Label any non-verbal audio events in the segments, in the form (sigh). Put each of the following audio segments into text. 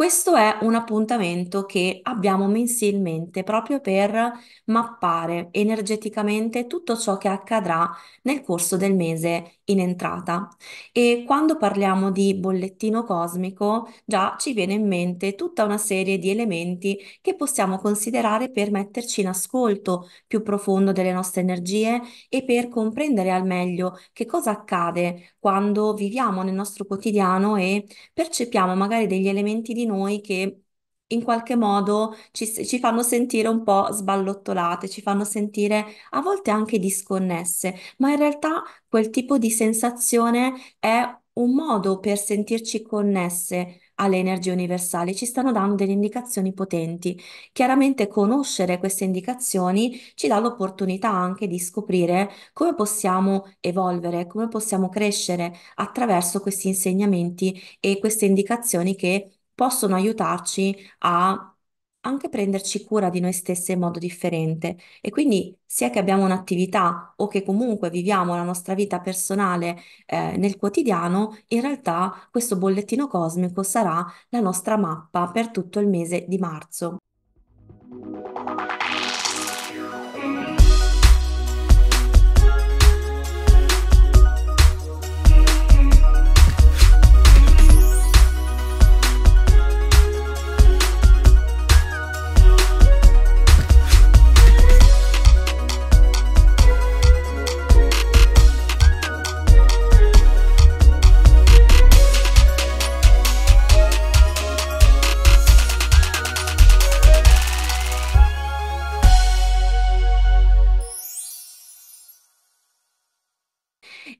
Questo è un appuntamento che abbiamo mensilmente proprio per mappare energeticamente tutto ciò che accadrà nel corso del mese in entrata. E quando parliamo di bollettino cosmico, già ci viene in mente tutta una serie di elementi che possiamo considerare per metterci in ascolto più profondo delle nostre energie e per comprendere al meglio che cosa accade quando viviamo nel nostro quotidiano e percepiamo magari degli elementi di noi che in qualche modo ci, ci, fanno sentire un po' sballottolate, ci fanno sentire a volte anche disconnesse, ma in realtà quel tipo di sensazione è un modo per sentirci connesse alle energie universali, ci stanno dando delle indicazioni potenti. Chiaramente conoscere queste indicazioni ci dà l'opportunità anche di scoprire come possiamo evolvere, come possiamo crescere attraverso questi insegnamenti e queste indicazioni che possono aiutarci a anche prenderci cura di noi stesse in modo differente e quindi sia che abbiamo un'attività o che comunque viviamo la nostra vita personale eh, nel quotidiano, in realtà questo bollettino cosmico sarà la nostra mappa per tutto il mese di marzo.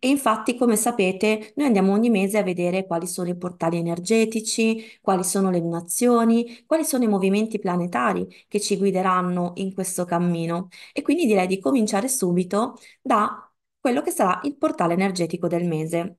E infatti, come sapete, noi andiamo ogni mese a vedere quali sono i portali energetici, quali sono le lunazioni, quali sono i movimenti planetari che ci guideranno in questo cammino. E quindi direi di cominciare subito da quello che sarà il portale energetico del mese.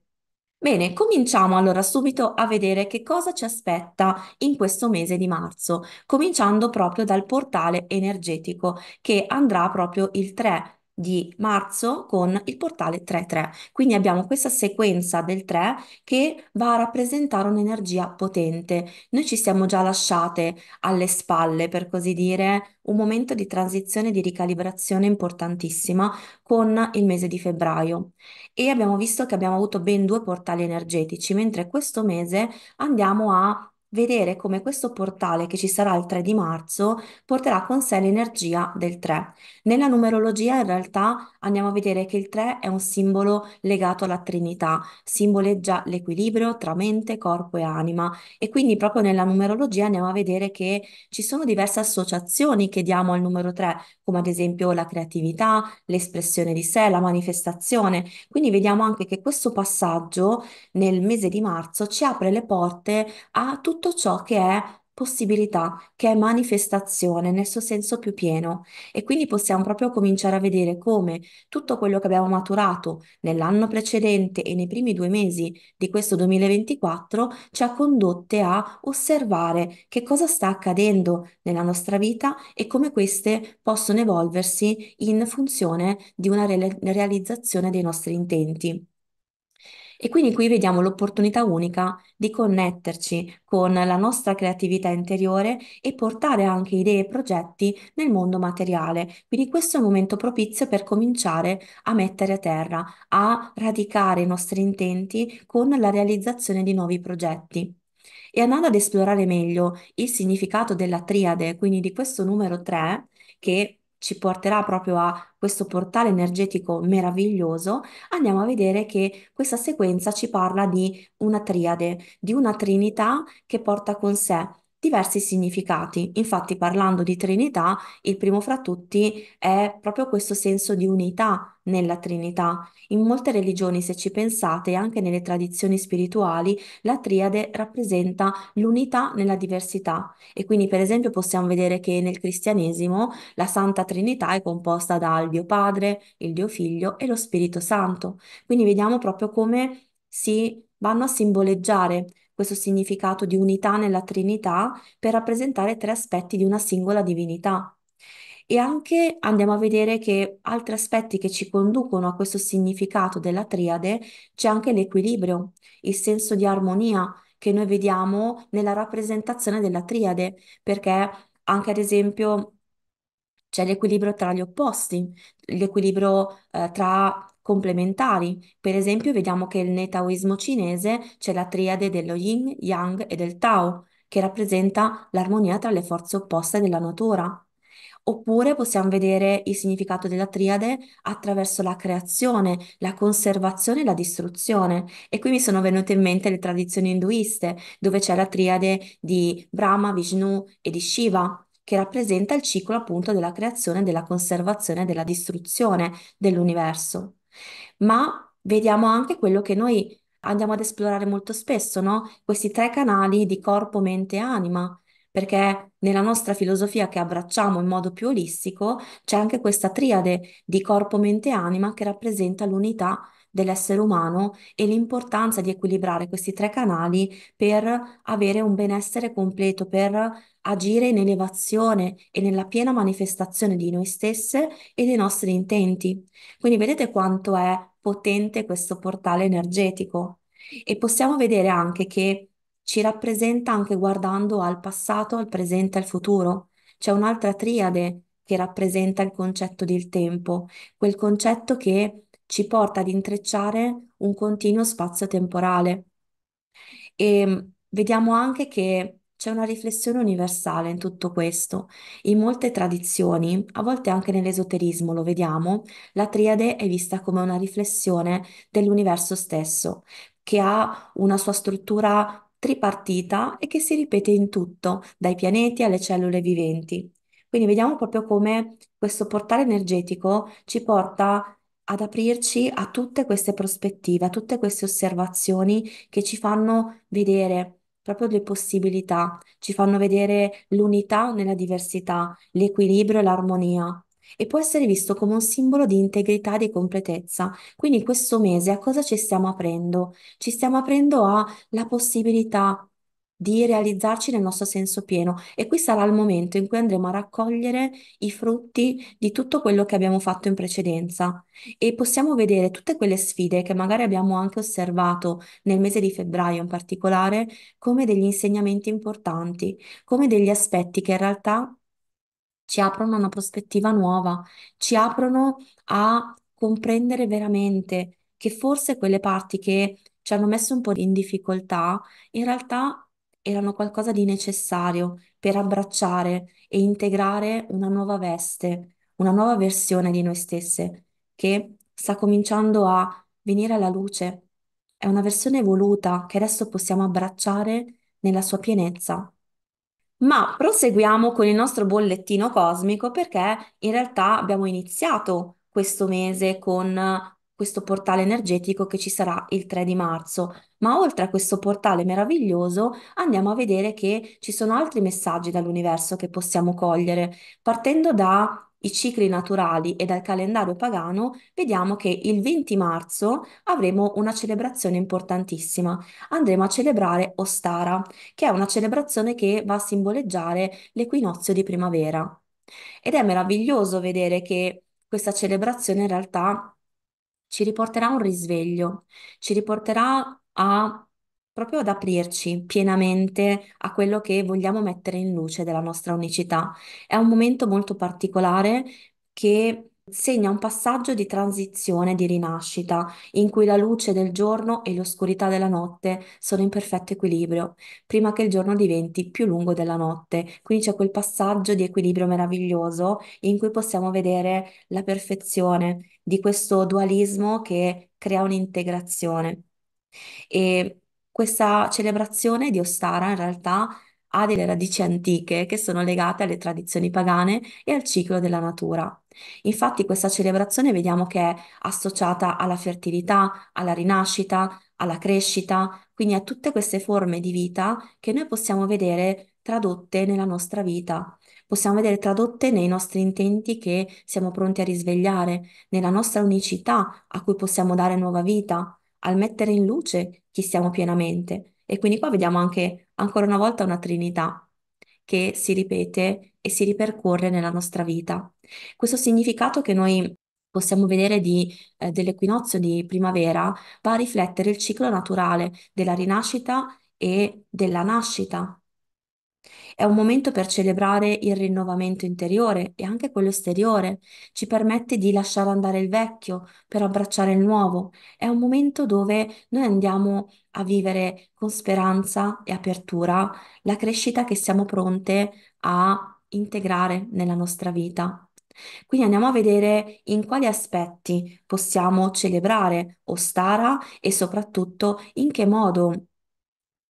Bene, cominciamo allora subito a vedere che cosa ci aspetta in questo mese di marzo, cominciando proprio dal portale energetico che andrà proprio il 3 di marzo con il portale 3-3. Quindi abbiamo questa sequenza del 3 che va a rappresentare un'energia potente. Noi ci siamo già lasciate alle spalle, per così dire, un momento di transizione, di ricalibrazione importantissima con il mese di febbraio e abbiamo visto che abbiamo avuto ben due portali energetici, mentre questo mese andiamo a vedere come questo portale che ci sarà il 3 di marzo porterà con sé l'energia del 3. Nella numerologia in realtà andiamo a vedere che il 3 è un simbolo legato alla Trinità, simboleggia l'equilibrio tra mente, corpo e anima e quindi proprio nella numerologia andiamo a vedere che ci sono diverse associazioni che diamo al numero 3, come ad esempio la creatività, l'espressione di sé, la manifestazione. Quindi vediamo anche che questo passaggio nel mese di marzo ci apre le porte a tutti tutto ciò che è possibilità, che è manifestazione nel suo senso più pieno e quindi possiamo proprio cominciare a vedere come tutto quello che abbiamo maturato nell'anno precedente e nei primi due mesi di questo 2024 ci ha condotte a osservare che cosa sta accadendo nella nostra vita e come queste possono evolversi in funzione di una realizzazione dei nostri intenti. E quindi qui vediamo l'opportunità unica di connetterci con la nostra creatività interiore e portare anche idee e progetti nel mondo materiale. Quindi questo è un momento propizio per cominciare a mettere a terra, a radicare i nostri intenti con la realizzazione di nuovi progetti. E andando ad esplorare meglio il significato della triade, quindi di questo numero 3, che ci porterà proprio a questo portale energetico meraviglioso, andiamo a vedere che questa sequenza ci parla di una triade, di una trinità che porta con sé diversi significati. Infatti, parlando di Trinità, il primo fra tutti è proprio questo senso di unità nella Trinità. In molte religioni, se ci pensate, anche nelle tradizioni spirituali, la triade rappresenta l'unità nella diversità. E quindi, per esempio, possiamo vedere che nel cristianesimo la Santa Trinità è composta dal Dio Padre, il Dio Figlio e lo Spirito Santo. Quindi vediamo proprio come si vanno a simboleggiare questo significato di unità nella Trinità per rappresentare tre aspetti di una singola divinità. E anche andiamo a vedere che altri aspetti che ci conducono a questo significato della triade c'è anche l'equilibrio, il senso di armonia che noi vediamo nella rappresentazione della triade, perché anche ad esempio c'è l'equilibrio tra gli opposti, l'equilibrio eh, tra complementari. Per esempio, vediamo che nel taoismo cinese c'è la triade dello yin, yang e del Tao, che rappresenta l'armonia tra le forze opposte della natura. Oppure possiamo vedere il significato della triade attraverso la creazione, la conservazione e la distruzione. E qui mi sono venute in mente le tradizioni induiste, dove c'è la triade di Brahma, Vishnu e di Shiva, che rappresenta il ciclo appunto della creazione, della conservazione e della distruzione dell'universo ma vediamo anche quello che noi andiamo ad esplorare molto spesso, no? Questi tre canali di corpo, mente e anima perché nella nostra filosofia che abbracciamo in modo più olistico c'è anche questa triade di corpo, mente e anima che rappresenta l'unità dell'essere umano e l'importanza di equilibrare questi tre canali per avere un benessere completo, per agire in elevazione e nella piena manifestazione di noi stesse e dei nostri intenti. Quindi vedete quanto è potente questo portale energetico e possiamo vedere anche che ci rappresenta anche guardando al passato, al presente e al futuro. C'è un'altra triade che rappresenta il concetto del tempo, quel concetto che ci porta ad intrecciare un continuo spazio temporale. E mm, vediamo anche che c'è una riflessione universale in tutto questo. In molte tradizioni, a volte anche nell'esoterismo lo vediamo, la triade è vista come una riflessione dell'universo stesso, che ha una sua struttura tripartita e che si ripete in tutto, dai pianeti alle cellule viventi. Quindi vediamo proprio come questo portale energetico ci porta ad aprirci a tutte queste prospettive, a tutte queste osservazioni che ci fanno vedere proprio le possibilità, ci fanno vedere l'unità nella diversità, l'equilibrio e l'armonia e può essere visto come un simbolo di integrità e di completezza. Quindi questo mese a cosa ci stiamo aprendo? Ci stiamo aprendo alla possibilità di realizzarci nel nostro senso pieno e qui sarà il momento in cui andremo a raccogliere i frutti di tutto quello che abbiamo fatto in precedenza e possiamo vedere tutte quelle sfide che magari abbiamo anche osservato nel mese di febbraio in particolare come degli insegnamenti importanti, come degli aspetti che in realtà ci aprono a una prospettiva nuova, ci aprono a comprendere veramente che forse quelle parti che ci hanno messo un po' in difficoltà, in realtà erano qualcosa di necessario per abbracciare e integrare una nuova veste, una nuova versione di noi stesse che sta cominciando a venire alla luce. È una versione evoluta che adesso possiamo abbracciare nella sua pienezza. Ma proseguiamo con il nostro bollettino cosmico perché in realtà abbiamo iniziato questo mese con eh, questo portale energetico che ci sarà il 3 di marzo. Ma oltre a questo portale meraviglioso, andiamo a vedere che ci sono altri messaggi dall'universo che possiamo cogliere, partendo da i cicli naturali e dal calendario pagano, vediamo che il 20 marzo avremo una celebrazione importantissima. Andremo a celebrare Ostara, che è una celebrazione che va a simboleggiare l'equinozio di primavera. Ed è meraviglioso vedere che questa celebrazione in realtà ci riporterà a un risveglio, ci riporterà a Proprio ad aprirci pienamente a quello che vogliamo mettere in luce della nostra unicità. È un momento molto particolare che segna un passaggio di transizione, di rinascita, in cui la luce del giorno e l'oscurità della notte sono in perfetto equilibrio, prima che il giorno diventi più lungo della notte. Quindi c'è quel passaggio di equilibrio meraviglioso in cui possiamo vedere la perfezione di questo dualismo che crea un'integrazione. E questa celebrazione di Ostara in realtà ha delle radici antiche che sono legate alle tradizioni pagane e al ciclo della natura. Infatti questa celebrazione vediamo che è associata alla fertilità, alla rinascita, alla crescita, quindi a tutte queste forme di vita che noi possiamo vedere tradotte nella nostra vita. Possiamo vedere tradotte nei nostri intenti che siamo pronti a risvegliare, nella nostra unicità a cui possiamo dare nuova vita al mettere in luce chi siamo pienamente. E quindi qua vediamo anche ancora una volta una trinità che si ripete e si ripercorre nella nostra vita. Questo significato che noi possiamo vedere di, eh, dell'equinozio di primavera va a riflettere il ciclo naturale della rinascita e della nascita è un momento per celebrare il rinnovamento interiore e anche quello esteriore. Ci permette di lasciare andare il vecchio per abbracciare il nuovo. È un momento dove noi andiamo a vivere con speranza e apertura la crescita che siamo pronte a integrare nella nostra vita. Quindi andiamo a vedere in quali aspetti possiamo celebrare Ostara e soprattutto in che modo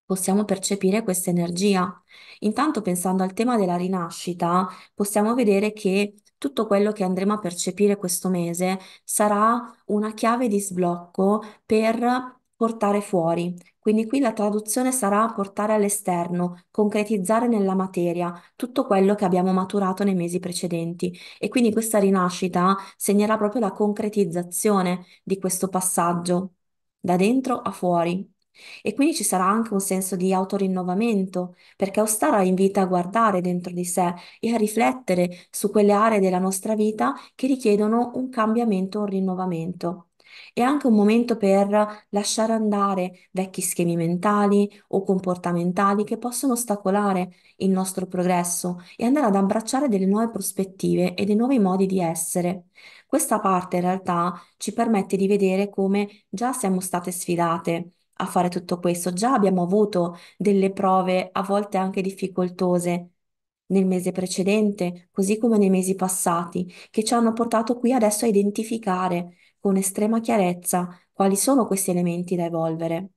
possiamo percepire questa energia. Intanto, pensando al tema della rinascita, possiamo vedere che tutto quello che andremo a percepire questo mese sarà una chiave di sblocco per portare fuori. Quindi qui la traduzione sarà portare all'esterno, concretizzare nella materia tutto quello che abbiamo maturato nei mesi precedenti. E quindi questa rinascita segnerà proprio la concretizzazione di questo passaggio da dentro a fuori. E quindi ci sarà anche un senso di autorinnovamento, perché Ostara invita a guardare dentro di sé e a riflettere su quelle aree della nostra vita che richiedono un cambiamento, un rinnovamento. È anche un momento per lasciare andare vecchi schemi mentali o comportamentali che possono ostacolare il nostro progresso e andare ad abbracciare delle nuove prospettive e dei nuovi modi di essere. Questa parte in realtà ci permette di vedere come già siamo state sfidate a fare tutto questo. Già abbiamo avuto delle prove, a volte anche difficoltose, nel mese precedente, così come nei mesi passati, che ci hanno portato qui adesso a identificare con estrema chiarezza quali sono questi elementi da evolvere.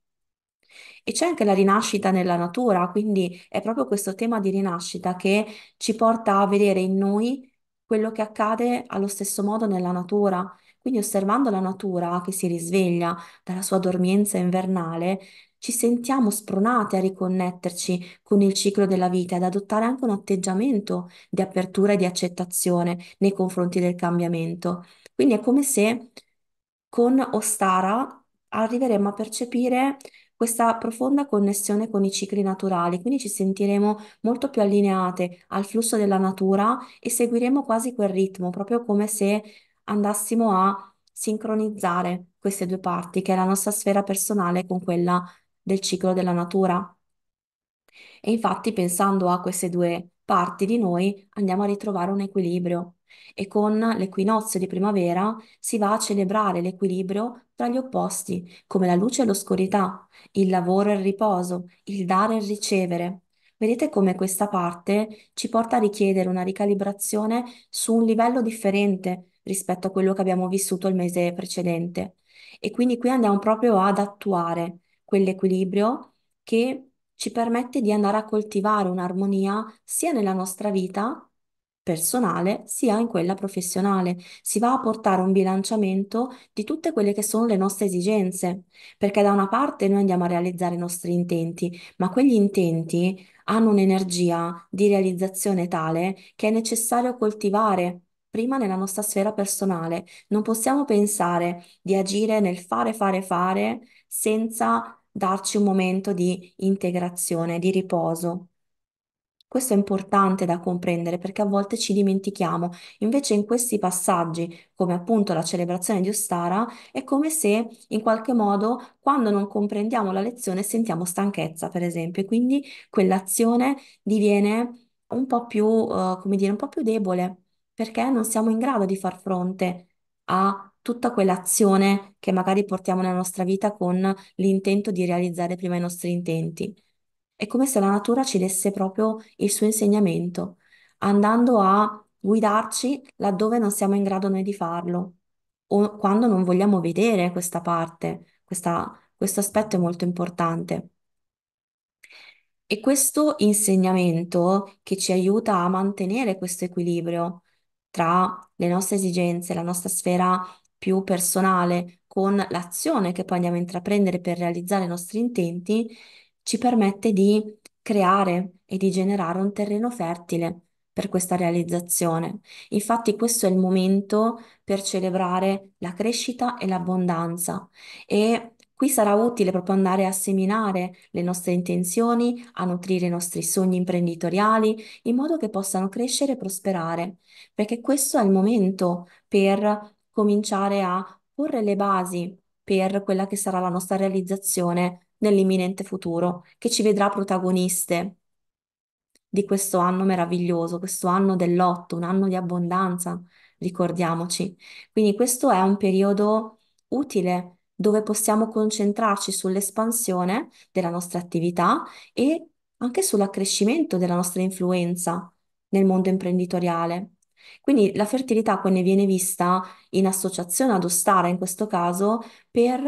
E c'è anche la rinascita nella natura, quindi è proprio questo tema di rinascita che ci porta a vedere in noi quello che accade allo stesso modo nella natura quindi osservando la natura che si risveglia dalla sua dormienza invernale, ci sentiamo spronate a riconnetterci con il ciclo della vita ed adottare anche un atteggiamento di apertura e di accettazione nei confronti del cambiamento. Quindi è come se con Ostara arriveremo a percepire questa profonda connessione con i cicli naturali, quindi ci sentiremo molto più allineate al flusso della natura e seguiremo quasi quel ritmo, proprio come se andassimo a sincronizzare queste due parti, che è la nostra sfera personale con quella del ciclo della natura. E infatti, pensando a queste due parti di noi, andiamo a ritrovare un equilibrio. E con l'equinozio di primavera si va a celebrare l'equilibrio tra gli opposti, come la luce e l'oscurità, il lavoro e il riposo, il dare e il ricevere. Vedete come questa parte ci porta a richiedere una ricalibrazione su un livello differente, rispetto a quello che abbiamo vissuto il mese precedente. E quindi qui andiamo proprio ad attuare quell'equilibrio che ci permette di andare a coltivare un'armonia sia nella nostra vita personale sia in quella professionale. Si va a portare un bilanciamento di tutte quelle che sono le nostre esigenze, perché da una parte noi andiamo a realizzare i nostri intenti, ma quegli intenti hanno un'energia di realizzazione tale che è necessario coltivare prima nella nostra sfera personale. Non possiamo pensare di agire nel fare, fare, fare senza darci un momento di integrazione, di riposo. Questo è importante da comprendere perché a volte ci dimentichiamo. Invece in questi passaggi, come appunto la celebrazione di Ostara, è come se in qualche modo quando non comprendiamo la lezione sentiamo stanchezza, per esempio, e quindi quell'azione diviene un po' più, eh, come dire, un po' più debole perché non siamo in grado di far fronte a tutta quell'azione che magari portiamo nella nostra vita con l'intento di realizzare prima i nostri intenti. È come se la natura ci desse proprio il suo insegnamento, andando a guidarci laddove non siamo in grado noi di farlo o quando non vogliamo vedere questa parte, questa, questo aspetto è molto importante. E questo insegnamento che ci aiuta a mantenere questo equilibrio tra le nostre esigenze, la nostra sfera più personale, con l'azione che poi andiamo a intraprendere per realizzare i nostri intenti, ci permette di creare e di generare un terreno fertile per questa realizzazione. Infatti questo è il momento per celebrare la crescita e l'abbondanza e Qui sarà utile proprio andare a seminare le nostre intenzioni, a nutrire i nostri sogni imprenditoriali, in modo che possano crescere e prosperare, perché questo è il momento per cominciare a porre le basi per quella che sarà la nostra realizzazione nell'imminente futuro, che ci vedrà protagoniste di questo anno meraviglioso, questo anno dell'otto, un anno di abbondanza, ricordiamoci. Quindi questo è un periodo utile dove possiamo concentrarci sull'espansione della nostra attività e anche sull'accrescimento della nostra influenza nel mondo imprenditoriale. Quindi la fertilità quindi viene vista in associazione ad Ostara in questo caso per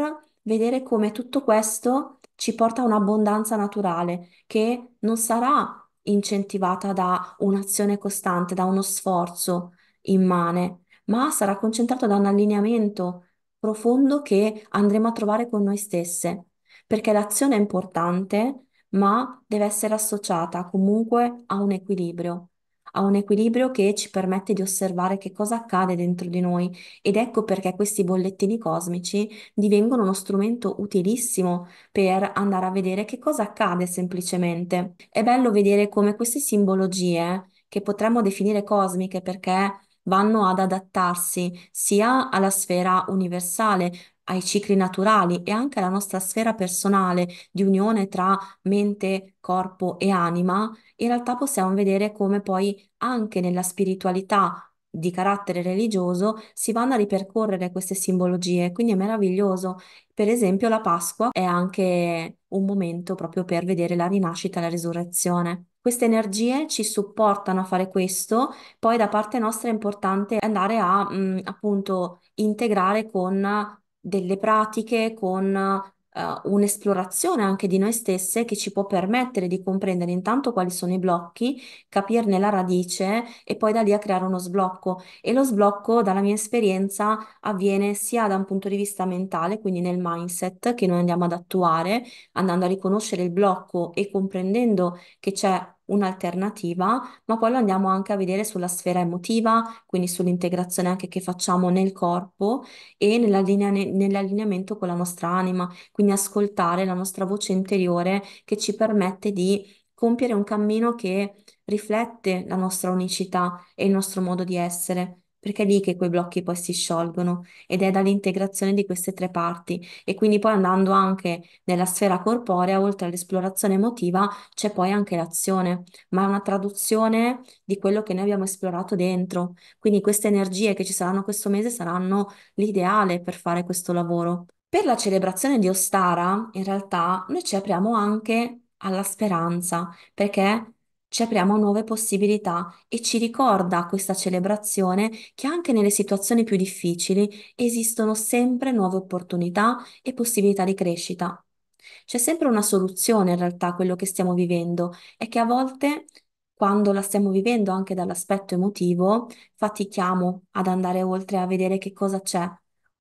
vedere come tutto questo ci porta a un'abbondanza naturale che non sarà incentivata da un'azione costante, da uno sforzo immane, ma sarà concentrata da un allineamento profondo che andremo a trovare con noi stesse, perché l'azione è importante, ma deve essere associata comunque a un equilibrio, a un equilibrio che ci permette di osservare che cosa accade dentro di noi ed ecco perché questi bollettini cosmici divengono uno strumento utilissimo per andare a vedere che cosa accade semplicemente. È bello vedere come queste simbologie che potremmo definire cosmiche perché vanno ad adattarsi sia alla sfera universale, ai cicli naturali e anche alla nostra sfera personale di unione tra mente, corpo e anima, in realtà possiamo vedere come poi anche nella spiritualità di carattere religioso si vanno a ripercorrere queste simbologie, quindi è meraviglioso. Per esempio la Pasqua è anche un momento proprio per vedere la rinascita e la risurrezione. Queste energie ci supportano a fare questo, poi da parte nostra è importante andare a mh, mm, appunto integrare con delle pratiche, con Uh, un'esplorazione anche di noi stesse che ci può permettere di comprendere intanto quali sono i blocchi, capirne la radice e poi da lì a creare uno sblocco. E lo sblocco, dalla mia esperienza, avviene sia da un punto di vista mentale, quindi nel mindset che noi andiamo ad attuare, andando a riconoscere il blocco e comprendendo che c'è un'alternativa, ma poi lo andiamo anche a vedere sulla sfera emotiva, quindi sull'integrazione anche che facciamo nel corpo e nell'allineamento con la nostra anima, quindi ascoltare la nostra voce interiore che ci permette di compiere un cammino che riflette la nostra unicità e il nostro modo di essere perché è lì che quei blocchi poi si sciolgono ed è dall'integrazione di queste tre parti e quindi poi andando anche nella sfera corporea, oltre all'esplorazione emotiva, c'è poi anche l'azione, ma è una traduzione di quello che noi abbiamo esplorato dentro. Quindi queste energie che ci saranno questo mese saranno l'ideale per fare questo lavoro. Per la celebrazione di Ostara, in realtà, noi ci apriamo anche alla speranza, perché ci apriamo a nuove possibilità e ci ricorda questa celebrazione che anche nelle situazioni più difficili esistono sempre nuove opportunità e possibilità di crescita. C'è sempre una soluzione in realtà a quello che stiamo vivendo è che a volte, quando la stiamo vivendo anche dall'aspetto emotivo, fatichiamo ad andare oltre a vedere che cosa c'è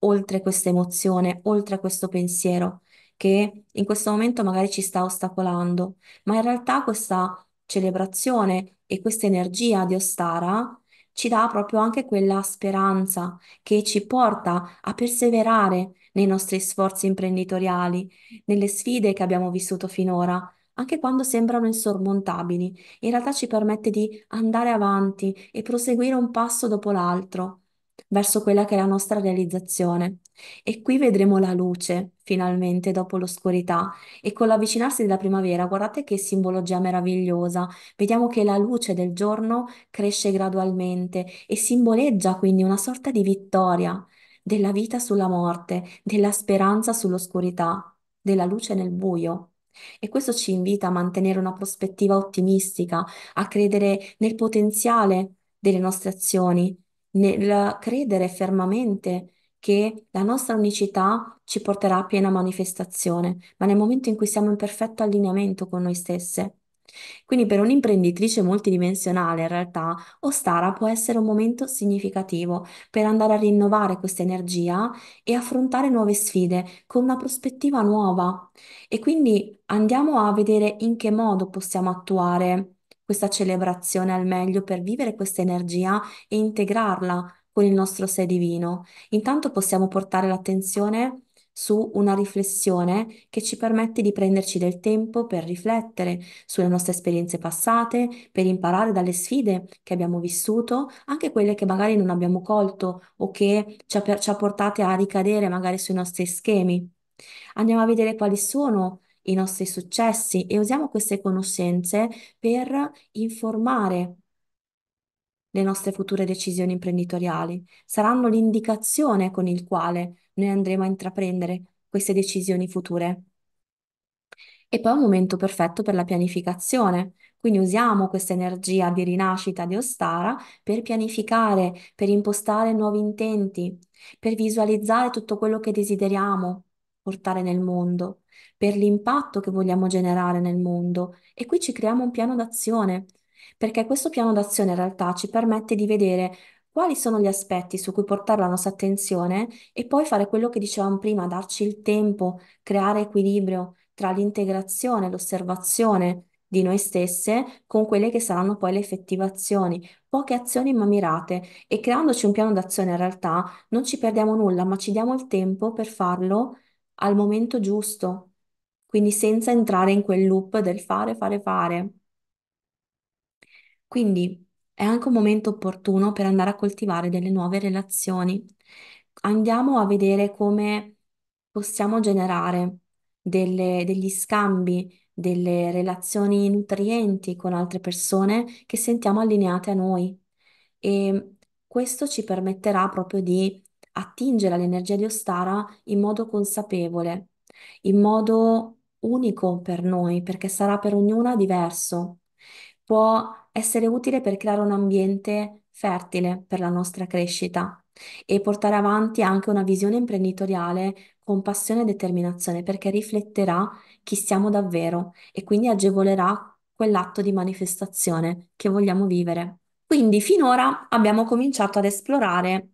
oltre questa emozione, oltre a questo pensiero che in questo momento magari ci sta ostacolando, ma in realtà questa celebrazione e questa energia di Ostara ci dà proprio anche quella speranza che ci porta a perseverare nei nostri sforzi imprenditoriali, nelle sfide che abbiamo vissuto finora, anche quando sembrano insormontabili. In realtà ci permette di andare avanti e proseguire un passo dopo l'altro verso quella che è la nostra realizzazione. E qui vedremo la luce, finalmente, dopo l'oscurità. E con l'avvicinarsi della primavera, guardate che simbologia meravigliosa. Vediamo che la luce del giorno cresce gradualmente e simboleggia quindi una sorta di vittoria della vita sulla morte, della speranza sull'oscurità, della luce nel buio. E questo ci invita a mantenere una prospettiva ottimistica, a credere nel potenziale delle nostre azioni, nel credere fermamente che la nostra unicità ci porterà a piena manifestazione, ma nel momento in cui siamo in perfetto allineamento con noi stesse. Quindi per un'imprenditrice multidimensionale, in realtà, Ostara può essere un momento significativo per andare a rinnovare questa energia e affrontare nuove sfide con una prospettiva nuova. E quindi andiamo a vedere in che modo possiamo attuare questa celebrazione al meglio per vivere questa energia e integrarla con il nostro sé divino. Intanto possiamo portare l'attenzione su una riflessione che ci permette di prenderci del tempo per riflettere sulle nostre esperienze passate, per imparare dalle sfide che abbiamo vissuto, anche quelle che magari non abbiamo colto o che ci ha, per, ci ha portate a ricadere magari sui nostri schemi. Andiamo a vedere quali sono i nostri successi e usiamo queste conoscenze per informare le nostre future decisioni imprenditoriali, saranno l'indicazione con il quale noi andremo a intraprendere queste decisioni future. E poi è un momento perfetto per la pianificazione, quindi usiamo questa energia di rinascita di Ostara per pianificare, per impostare nuovi intenti, per visualizzare tutto quello che desideriamo portare nel mondo, per l'impatto che vogliamo generare nel mondo. E qui ci creiamo un piano d'azione perché questo piano d'azione in realtà ci permette di vedere quali sono gli aspetti su cui portare la nostra attenzione e poi fare quello che dicevamo prima, darci il tempo, creare equilibrio tra l'integrazione, l'osservazione di noi stesse con quelle che saranno poi le effettivazioni, poche azioni ma mirate e creandoci un piano d'azione in realtà non ci perdiamo nulla, ma ci diamo il tempo per farlo al momento giusto, quindi senza entrare in quel loop del fare, fare, fare. Quindi è anche un momento opportuno per andare a coltivare delle nuove relazioni. Andiamo a vedere come possiamo generare delle- degli scambi, delle relazioni nutrienti con altre persone che sentiamo allineate a noi. E questo ci permetterà proprio di attingere all'energia di Ostara in modo consapevole, in modo unico per noi, perché sarà per ognuna diverso. Può essere utile per creare un ambiente fertile per la nostra crescita e portare avanti anche una visione imprenditoriale con passione e determinazione, perché rifletterà chi siamo davvero e quindi agevolerà quell'atto di manifestazione che vogliamo vivere. Quindi finora abbiamo cominciato ad esplorare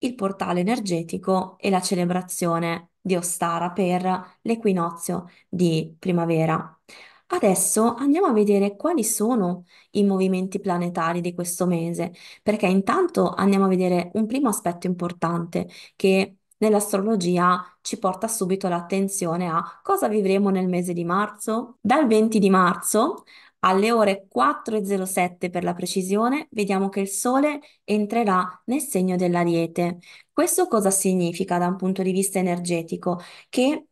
il portale energetico e la celebrazione di Ostara per l'equinozio di primavera. Adesso andiamo a vedere quali sono i movimenti planetari di questo mese, perché intanto andiamo a vedere un primo aspetto importante che nell'astrologia ci porta subito l'attenzione a cosa vivremo nel mese di marzo. Dal 20 di marzo alle ore 4.07 per la precisione, vediamo che il Sole entrerà nel segno dell'Ariete. Questo cosa significa da un punto di vista energetico? Che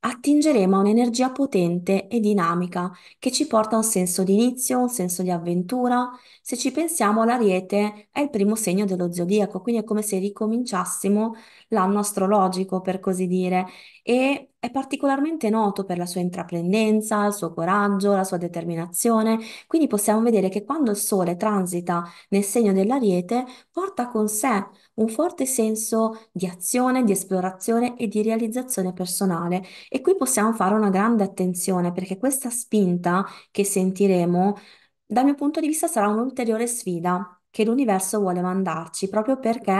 attingeremo a un'energia potente e dinamica che ci porta a un senso di inizio, un senso di avventura. Se ci pensiamo, l'ariete è il primo segno dello zodiaco, quindi è come se ricominciassimo l'anno astrologico, per così dire, e è particolarmente noto per la sua intraprendenza, il suo coraggio, la sua determinazione. Quindi possiamo vedere che quando il Sole transita nel segno dell'Ariete, porta con sé un forte senso di azione, di esplorazione e di realizzazione personale. E qui possiamo fare una grande attenzione perché questa spinta che sentiremo, dal mio punto di vista, sarà un'ulteriore sfida che l'universo vuole mandarci proprio perché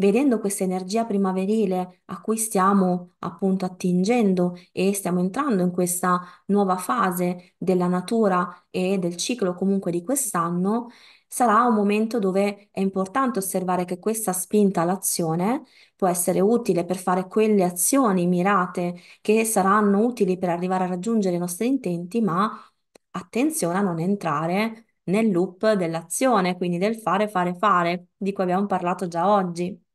vedendo questa energia primaverile a cui stiamo appunto attingendo e stiamo entrando in questa nuova fase della natura e del ciclo comunque di quest'anno, sarà un momento dove è importante osservare che questa spinta all'azione può essere utile per fare quelle azioni mirate che saranno utili per arrivare a raggiungere i nostri intenti, ma attenzione a non entrare nel loop dell'azione, quindi del fare, fare, fare, di cui abbiamo parlato già oggi.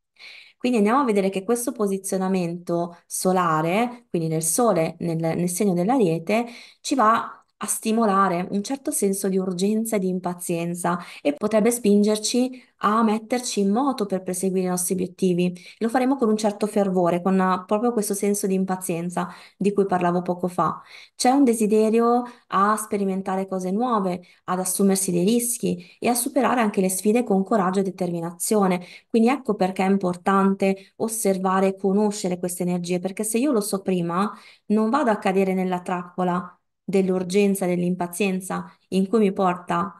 Quindi andiamo a vedere che questo posizionamento solare, quindi del Sole nel, nel segno dell'Ariete, ci va a stimolare un certo senso di urgenza e di impazienza e potrebbe spingerci a metterci in moto per perseguire i nostri obiettivi. Lo faremo con un certo fervore, con ah, proprio questo senso di impazienza di cui parlavo poco fa. C'è un desiderio a sperimentare cose nuove, ad assumersi dei rischi e a superare anche le sfide con coraggio e determinazione. Quindi ecco perché è importante osservare e conoscere queste energie, perché se io lo so prima, non vado a cadere nella trappola dell'urgenza, dell'impazienza in cui mi porta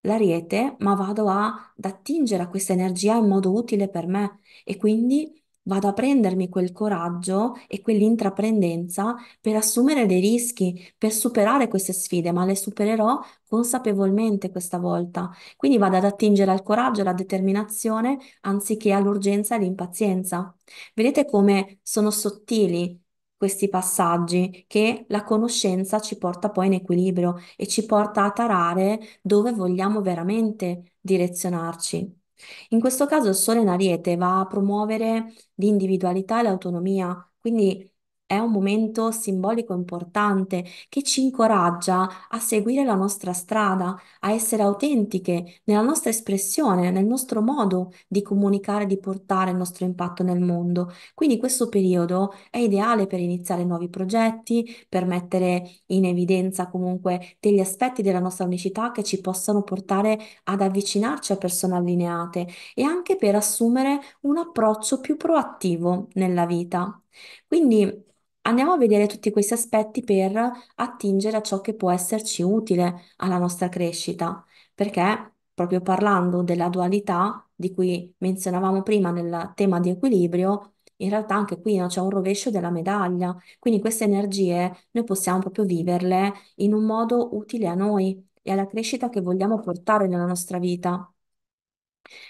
l'ariete, ma vado a, ad attingere a questa energia in modo utile per me e quindi vado a prendermi quel coraggio e quell'intraprendenza per assumere dei rischi, per superare queste sfide, ma le supererò consapevolmente questa volta. Quindi vado ad attingere al coraggio e alla determinazione anziché all'urgenza e all'impazienza. Vedete come sono sottili questi passaggi che la conoscenza ci porta poi in equilibrio e ci porta a tarare dove vogliamo veramente direzionarci. In questo caso il Sole in Ariete va a promuovere l'individualità e l'autonomia, quindi è un momento simbolico importante che ci incoraggia a seguire la nostra strada, a essere autentiche nella nostra espressione, nel nostro modo di comunicare, di portare il nostro impatto nel mondo. Quindi questo periodo è ideale per iniziare nuovi progetti, per mettere in evidenza comunque degli aspetti della nostra unicità che ci possano portare ad avvicinarci a persone allineate e anche per assumere un approccio più proattivo nella vita. Quindi Andiamo a vedere tutti questi aspetti per attingere a ciò che può esserci utile alla nostra crescita, perché proprio parlando della dualità di cui menzionavamo prima nel tema di equilibrio, in realtà anche qui no, c'è un rovescio della medaglia, quindi queste energie noi possiamo proprio viverle in un modo utile a noi e alla crescita che vogliamo portare nella nostra vita.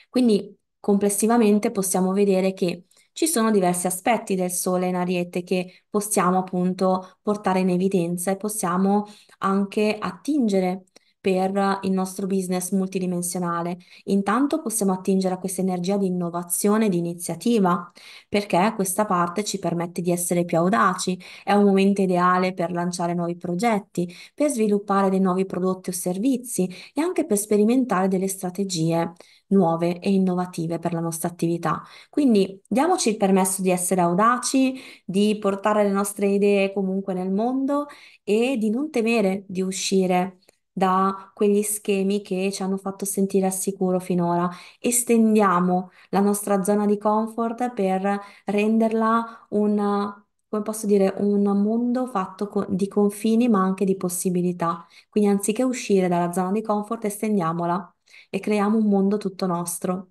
Quindi complessivamente possiamo vedere che ci sono diversi aspetti del Sole in Ariete che possiamo appunto portare in evidenza e possiamo anche attingere per il nostro business multidimensionale. Intanto possiamo attingere a questa energia di innovazione, di iniziativa, perché questa parte ci permette di essere più audaci, è un momento ideale per lanciare nuovi progetti, per sviluppare dei nuovi prodotti o servizi e anche per sperimentare delle strategie nuove e innovative per la nostra attività. Quindi diamoci il permesso di essere audaci, di portare le nostre idee comunque nel mondo e di non temere di uscire da quegli schemi che ci hanno fatto sentire al sicuro finora. Estendiamo la nostra zona di comfort per renderla un, come posso dire, un mondo fatto co- di confini ma anche di possibilità. Quindi anziché uscire dalla zona di comfort, estendiamola e creiamo un mondo tutto nostro.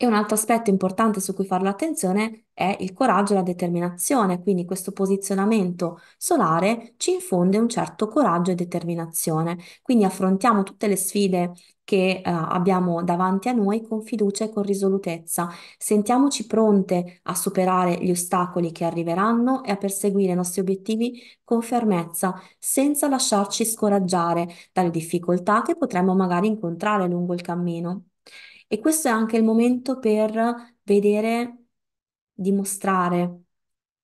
E un altro aspetto importante su cui fare l'attenzione è il coraggio e la determinazione, quindi questo posizionamento solare ci infonde un certo coraggio e determinazione. Quindi affrontiamo tutte le sfide che eh, abbiamo davanti a noi con fiducia e con risolutezza. Sentiamoci pronte a superare gli ostacoli che arriveranno e a perseguire i nostri obiettivi con fermezza, senza lasciarci scoraggiare dalle difficoltà che potremmo magari incontrare lungo il cammino. E questo è anche il momento per vedere, dimostrare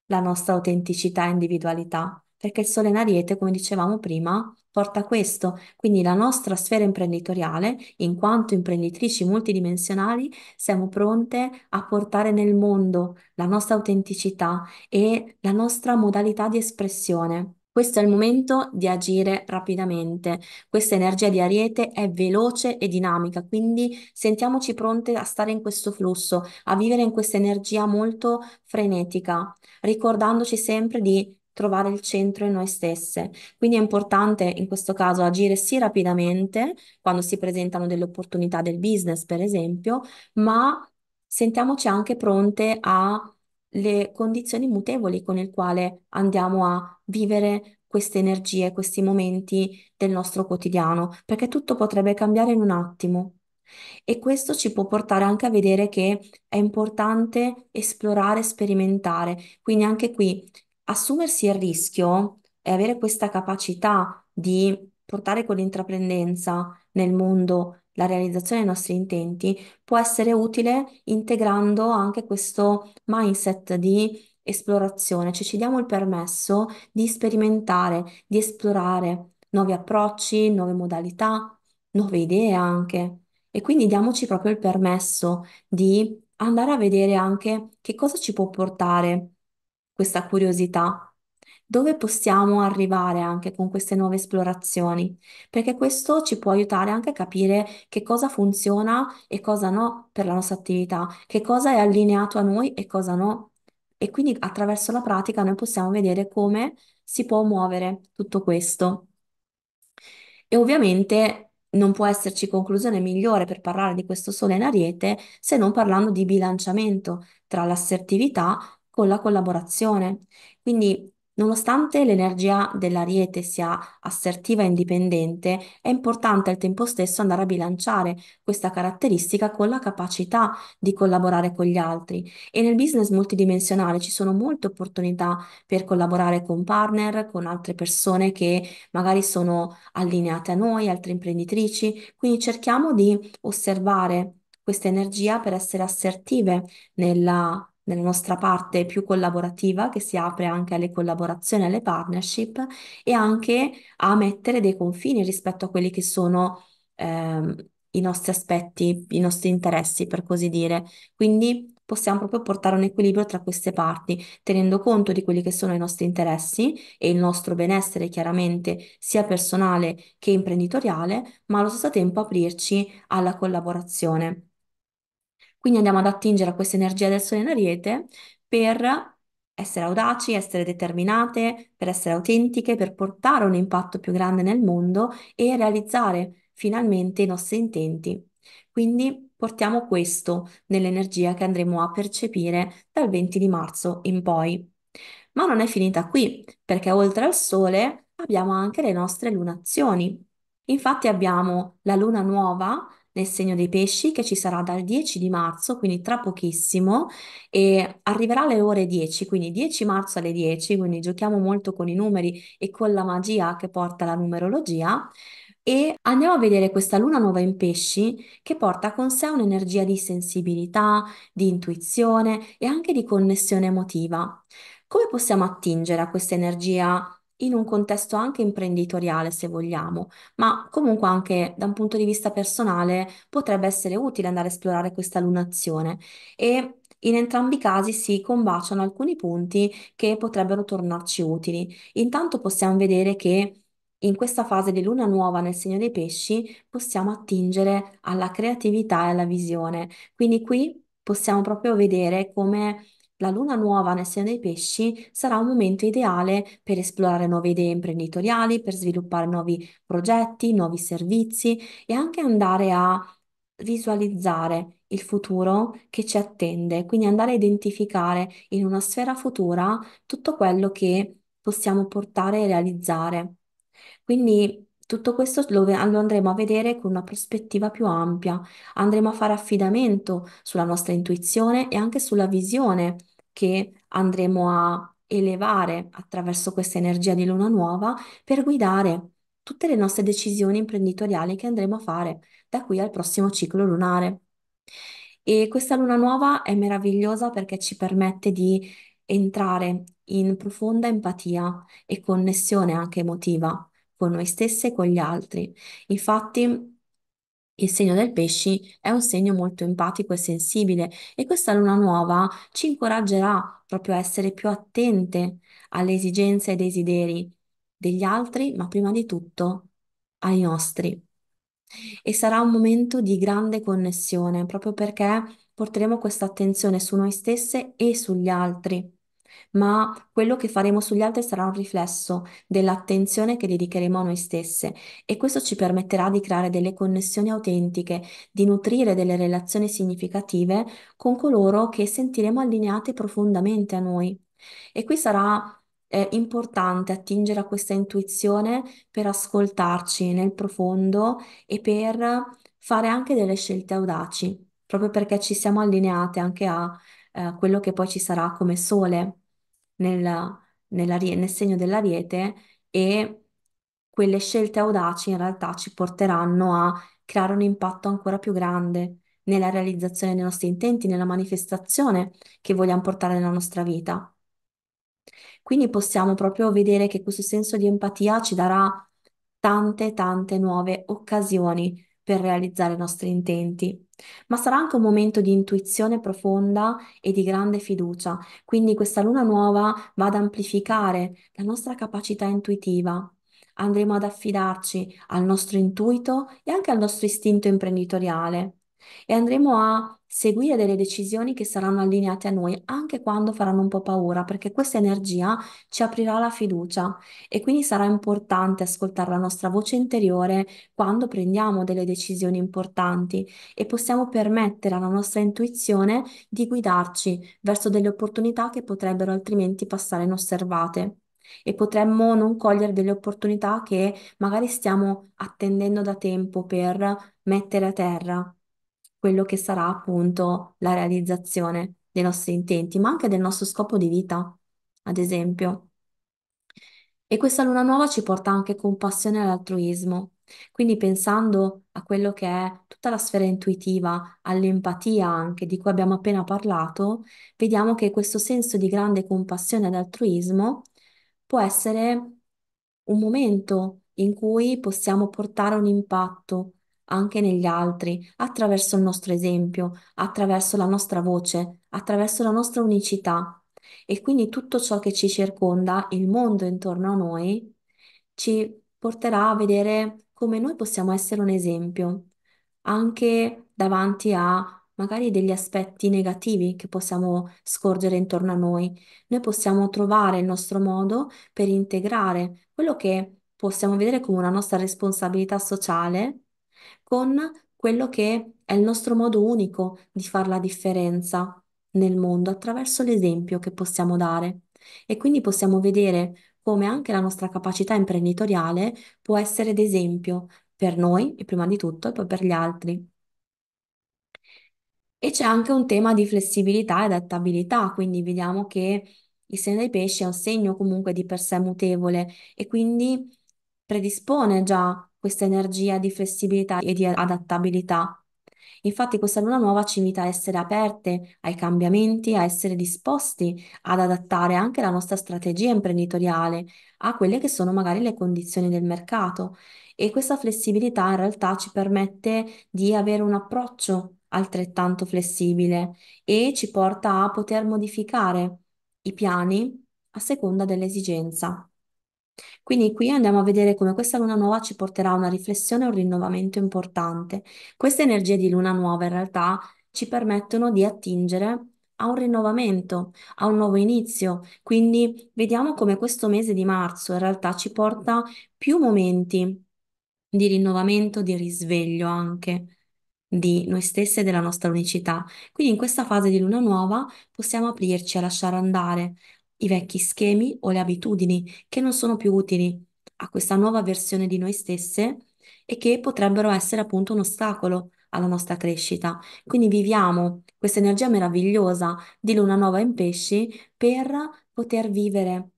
la nostra autenticità e individualità perché il Sole in Ariete, come dicevamo prima, porta questo. Quindi la nostra sfera imprenditoriale, in quanto imprenditrici multidimensionali, siamo pronte a portare nel mondo la nostra autenticità e la nostra modalità di espressione. Questo è il momento di agire rapidamente. Questa energia di Ariete è veloce e dinamica, quindi sentiamoci pronte a stare in questo flusso, a vivere in questa energia molto frenetica, ricordandoci sempre di trovare il centro in noi stesse. Quindi è importante in questo caso agire sì rapidamente quando si presentano delle opportunità del business, per esempio, ma sentiamoci anche pronte alle condizioni mutevoli con le quali andiamo a vivere queste energie, questi momenti del nostro quotidiano, perché tutto potrebbe cambiare in un attimo. E questo ci può portare anche a vedere che è importante esplorare, sperimentare. Quindi anche qui assumersi il rischio e avere questa capacità di portare con l'intraprendenza nel mondo la realizzazione dei nostri intenti può essere utile integrando anche questo mindset di esplorazione, cioè ci diamo il permesso di sperimentare, di esplorare nuovi approcci, nuove modalità, nuove idee anche. E quindi diamoci proprio il permesso di andare a vedere anche che cosa ci può portare questa curiosità, dove possiamo arrivare anche con queste nuove esplorazioni, perché questo ci può aiutare anche a capire che cosa funziona e cosa no per la nostra attività, che cosa è allineato a noi e cosa no. E quindi attraverso la pratica noi possiamo vedere come si può muovere tutto questo. E ovviamente non può esserci conclusione migliore per parlare di questo sole in ariete se non parlando di bilanciamento tra l'assertività con la collaborazione. Quindi, nonostante l'energia dell'ariete sia assertiva e indipendente, è importante al tempo stesso andare a bilanciare questa caratteristica con la capacità di collaborare con gli altri. E nel business multidimensionale ci sono molte opportunità per collaborare con partner, con altre persone che magari sono allineate a noi, altre imprenditrici. Quindi cerchiamo di osservare questa energia per essere assertive nella nella nostra parte più collaborativa che si apre anche alle collaborazioni, alle partnership e anche a mettere dei confini rispetto a quelli che sono ehm, i nostri aspetti, i nostri interessi, per così dire. Quindi possiamo proprio portare un equilibrio tra queste parti, tenendo conto di quelli che sono i nostri interessi e il nostro benessere, chiaramente, sia personale che imprenditoriale, ma allo stesso tempo aprirci alla collaborazione. Quindi andiamo ad attingere a questa energia del Sole in Ariete per essere audaci, essere determinate, per essere autentiche, per portare un impatto più grande nel mondo e realizzare finalmente i nostri intenti. Quindi portiamo questo nell'energia che andremo a percepire dal 20 di marzo in poi. Ma non è finita qui, perché oltre al Sole abbiamo anche le nostre lunazioni. Infatti abbiamo la luna nuova nel segno dei pesci che ci sarà dal 10 di marzo, quindi tra pochissimo, e arriverà alle ore 10, quindi 10 marzo alle 10, quindi giochiamo molto con i numeri e con la magia che porta la numerologia. E andiamo a vedere questa luna nuova in pesci che porta con sé un'energia di sensibilità, di intuizione e anche di connessione emotiva. Come possiamo attingere a questa energia in un contesto anche imprenditoriale, se vogliamo, ma comunque anche da un punto di vista personale potrebbe essere utile andare a esplorare questa lunazione e in entrambi i casi si combaciano alcuni punti che potrebbero tornarci utili. Intanto possiamo vedere che in questa fase di luna nuova nel segno dei pesci possiamo attingere alla creatività e alla visione. Quindi qui possiamo proprio vedere come la luna nuova nel segno dei pesci sarà un momento ideale per esplorare nuove idee imprenditoriali, per sviluppare nuovi progetti, nuovi servizi e anche andare a visualizzare il futuro che ci attende, quindi andare a identificare in una sfera futura tutto quello che possiamo portare e realizzare. Quindi tutto questo lo, lo andremo a vedere con una prospettiva più ampia. Andremo a fare affidamento sulla nostra intuizione e anche sulla visione che andremo a elevare attraverso questa energia di luna nuova per guidare tutte le nostre decisioni imprenditoriali che andremo a fare da qui al prossimo ciclo lunare. E questa luna nuova è meravigliosa perché ci permette di entrare in profonda empatia e connessione anche emotiva con noi stessi e con gli altri. Infatti, il segno del pesci è un segno molto empatico e sensibile e questa luna nuova ci incoraggerà proprio a essere più attente alle esigenze e desideri degli altri, ma prima di tutto ai nostri. E sarà un momento di grande connessione, proprio perché porteremo questa attenzione su noi stesse e sugli altri ma quello che faremo sugli altri sarà un riflesso dell'attenzione che dedicheremo a noi stesse e questo ci permetterà di creare delle connessioni autentiche, di nutrire delle relazioni significative con coloro che sentiremo allineate profondamente a noi. E qui sarà eh, importante attingere a questa intuizione per ascoltarci nel profondo e per fare anche delle scelte audaci, proprio perché ci siamo allineate anche a eh, quello che poi ci sarà come sole nella- nell'arie- nel segno dell'ariete e quelle scelte audaci in realtà ci porteranno a creare un impatto ancora più grande nella realizzazione dei nostri intenti, nella manifestazione che vogliamo portare nella nostra vita. Quindi possiamo proprio vedere che questo senso di empatia ci darà tante, tante nuove occasioni per realizzare i nostri intenti, ma sarà anche un momento di intuizione profonda e di grande fiducia. Quindi questa luna nuova va ad amplificare la nostra capacità intuitiva. Andremo ad affidarci al nostro intuito e anche al nostro istinto imprenditoriale e andremo a seguire delle decisioni che saranno allineate a noi, anche quando faranno un po' paura, perché questa energia ci aprirà la fiducia e quindi sarà importante ascoltare la nostra voce interiore quando prendiamo delle decisioni importanti e possiamo permettere alla nostra intuizione di guidarci verso delle opportunità che potrebbero altrimenti passare inosservate e potremmo non cogliere delle opportunità che magari stiamo attendendo da tempo per mettere a terra quello che sarà appunto la realizzazione dei nostri intenti, ma anche del nostro scopo di vita, ad esempio. E questa luna nuova ci porta anche compassione all'altruismo, quindi pensando a quello che è tutta la sfera intuitiva, all'empatia anche di cui abbiamo appena parlato, vediamo che questo senso di grande compassione ed altruismo può essere un momento in cui possiamo portare un impatto, anche negli altri, attraverso il nostro esempio, attraverso la nostra voce, attraverso la nostra unicità. E quindi tutto ciò che ci circonda, il mondo intorno a noi, ci porterà a vedere come noi possiamo essere un esempio, anche davanti a magari degli aspetti negativi che possiamo scorgere intorno a noi. Noi possiamo trovare il nostro modo per integrare quello che possiamo vedere come una nostra responsabilità sociale con quello che è il nostro modo unico di fare la differenza nel mondo attraverso l'esempio che possiamo dare. E quindi possiamo vedere come anche la nostra capacità imprenditoriale può essere d'esempio per noi e prima di tutto e poi per gli altri. E c'è anche un tema di flessibilità e adattabilità, quindi vediamo che il segno dei pesci è un segno comunque di per sé mutevole e quindi predispone già questa energia di flessibilità e di adattabilità. Infatti questa luna nuova ci invita a essere aperte ai cambiamenti, a essere disposti ad adattare anche la nostra strategia imprenditoriale a quelle che sono magari le condizioni del mercato e questa flessibilità in realtà ci permette di avere un approccio altrettanto flessibile e ci porta a poter modificare i piani a seconda dell'esigenza. Quindi qui andiamo a vedere come questa luna nuova ci porterà a una riflessione a un rinnovamento importante. Queste energie di luna nuova in realtà ci permettono di attingere a un rinnovamento, a un nuovo inizio. Quindi vediamo come questo mese di marzo in realtà ci porta più momenti di rinnovamento, di risveglio anche di noi stesse e della nostra unicità. Quindi in questa fase di luna nuova possiamo aprirci a lasciare andare, i vecchi schemi o le abitudini che non sono più utili a questa nuova versione di noi stesse e che potrebbero essere appunto un ostacolo alla nostra crescita. Quindi viviamo questa energia meravigliosa di luna nuova in pesci per poter vivere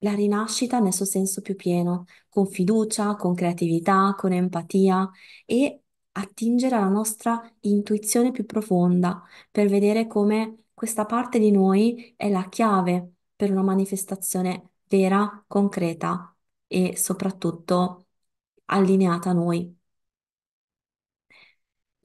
la rinascita nel suo senso più pieno, con fiducia, con creatività, con empatia e attingere alla nostra intuizione più profonda per vedere come questa parte di noi è la chiave per una manifestazione vera, concreta e soprattutto allineata a noi.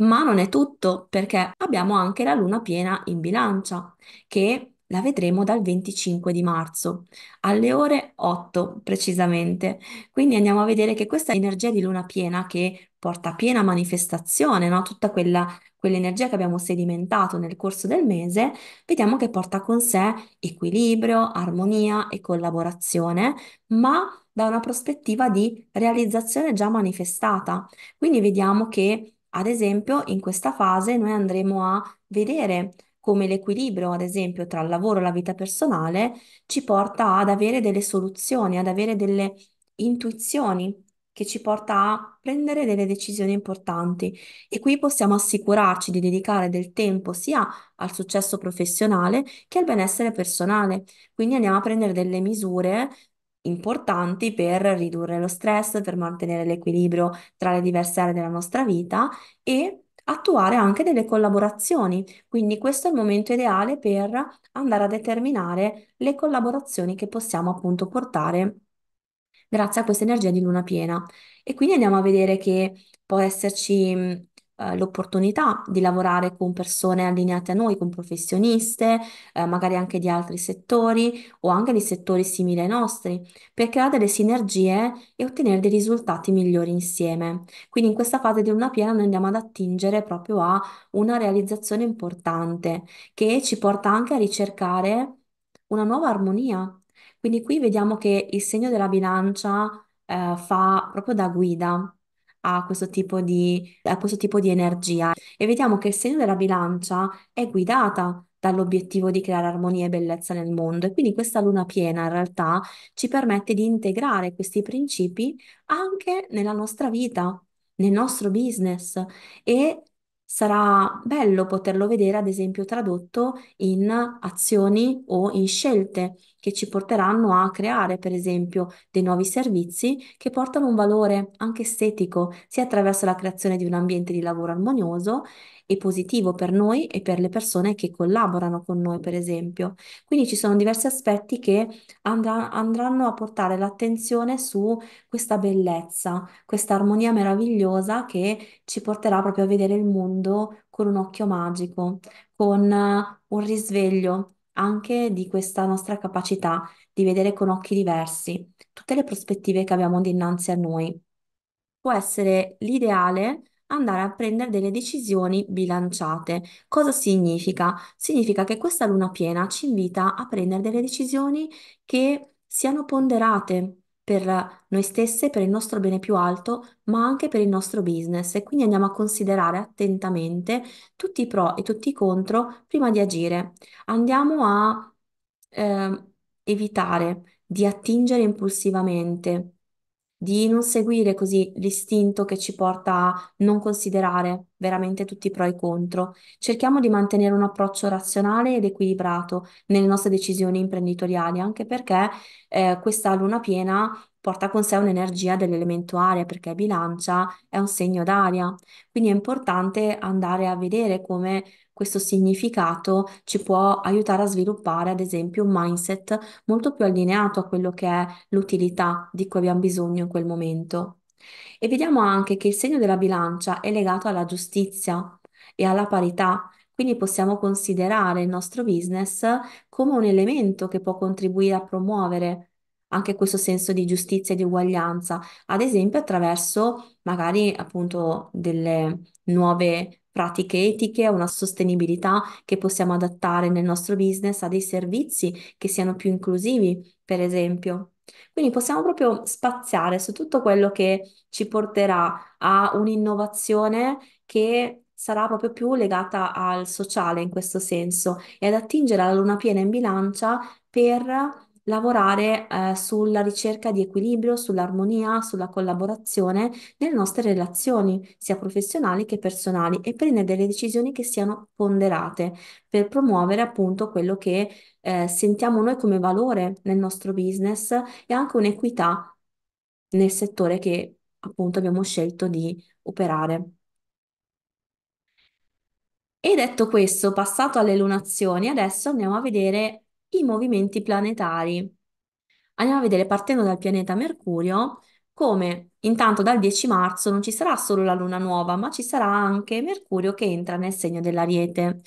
Ma non è tutto, perché abbiamo anche la luna piena in bilancia, che la vedremo dal 25 di marzo, alle ore 8 precisamente. Quindi andiamo a vedere che questa energia di luna piena che porta a piena manifestazione, no? tutta quella, quell'energia che abbiamo sedimentato nel corso del mese, vediamo che porta con sé equilibrio, armonia e collaborazione, ma da una prospettiva di realizzazione già manifestata. Quindi vediamo che, ad esempio, in questa fase noi andremo a vedere come l'equilibrio, ad esempio, tra il lavoro e la vita personale, ci porta ad avere delle soluzioni, ad avere delle intuizioni che ci porta a prendere delle decisioni importanti e qui possiamo assicurarci di dedicare del tempo sia al successo professionale che al benessere personale. Quindi andiamo a prendere delle misure importanti per ridurre lo stress, per mantenere l'equilibrio tra le diverse aree della nostra vita e attuare anche delle collaborazioni. Quindi questo è il momento ideale per andare a determinare le collaborazioni che possiamo appunto portare grazie a questa energia di luna piena. E quindi andiamo a vedere che può esserci eh, l'opportunità di lavorare con persone allineate a noi, con professioniste, eh, magari anche di altri settori o anche di settori simili ai nostri, per creare delle sinergie e ottenere dei risultati migliori insieme. Quindi in questa fase di luna piena noi andiamo ad attingere proprio a una realizzazione importante che ci porta anche a ricercare una nuova armonia. Quindi qui vediamo che il segno della bilancia eh, fa proprio da guida a questo tipo di, a questo tipo di energia e vediamo che il segno della bilancia è guidata dall'obiettivo di creare armonia e bellezza nel mondo e quindi questa luna piena in realtà ci permette di integrare questi principi anche nella nostra vita, nel nostro business e Sarà bello poterlo vedere, ad esempio, tradotto in azioni o in scelte che ci porteranno a creare, per esempio, dei nuovi servizi che portano un valore anche estetico, sia attraverso la creazione di un ambiente di lavoro armonioso e positivo per noi e per le persone che collaborano con noi, per esempio. Quindi ci sono diversi aspetti che andrà, andranno a portare l'attenzione su questa bellezza, questa armonia meravigliosa che ci porterà proprio a vedere il mondo con un occhio magico, con eh, un risveglio anche di questa nostra capacità di vedere con occhi diversi tutte le prospettive che abbiamo dinanzi a noi. Può essere l'ideale andare a prendere delle decisioni bilanciate. Cosa significa? Significa che questa luna piena ci invita a prendere delle decisioni che siano ponderate per noi stesse, per il nostro bene più alto, ma anche per il nostro business. E quindi andiamo a considerare attentamente tutti i pro e tutti i contro prima di agire. Andiamo a eh, evitare di attingere impulsivamente di non seguire così l'istinto che ci porta a non considerare veramente tutti i pro e i contro. Cerchiamo di mantenere un approccio razionale ed equilibrato nelle nostre decisioni imprenditoriali, anche perché eh, questa luna piena porta con sé un'energia dell'elemento aria perché bilancia è un segno d'aria. Quindi è importante andare a vedere come questo significato ci può aiutare a sviluppare, ad esempio, un mindset molto più allineato a quello che è l'utilità di cui abbiamo bisogno in quel momento. E vediamo anche che il segno della bilancia è legato alla giustizia e alla parità. Quindi possiamo considerare il nostro business come un elemento che può contribuire a promuovere anche questo senso di giustizia e di uguaglianza, ad esempio attraverso magari appunto delle nuove pratiche etiche, una sostenibilità che possiamo adattare nel nostro business a dei servizi che siano più inclusivi, per esempio. Quindi possiamo proprio spaziare su tutto quello che ci porterà a un'innovazione che sarà proprio più legata al sociale in questo senso e ad attingere alla luna piena in bilancia per lavorare eh, sulla ricerca di equilibrio, sull'armonia, sulla collaborazione nelle nostre relazioni, sia professionali che personali, e prendere delle decisioni che siano ponderate per promuovere appunto quello che eh, sentiamo noi come valore nel nostro business e anche un'equità nel settore che appunto abbiamo scelto di operare. E detto questo, passato alle lunazioni, adesso andiamo a vedere i movimenti planetari. Andiamo a vedere, partendo dal pianeta Mercurio, come intanto dal 10 marzo non ci sarà solo la luna nuova, ma ci sarà anche Mercurio che entra nel segno dell'Ariete.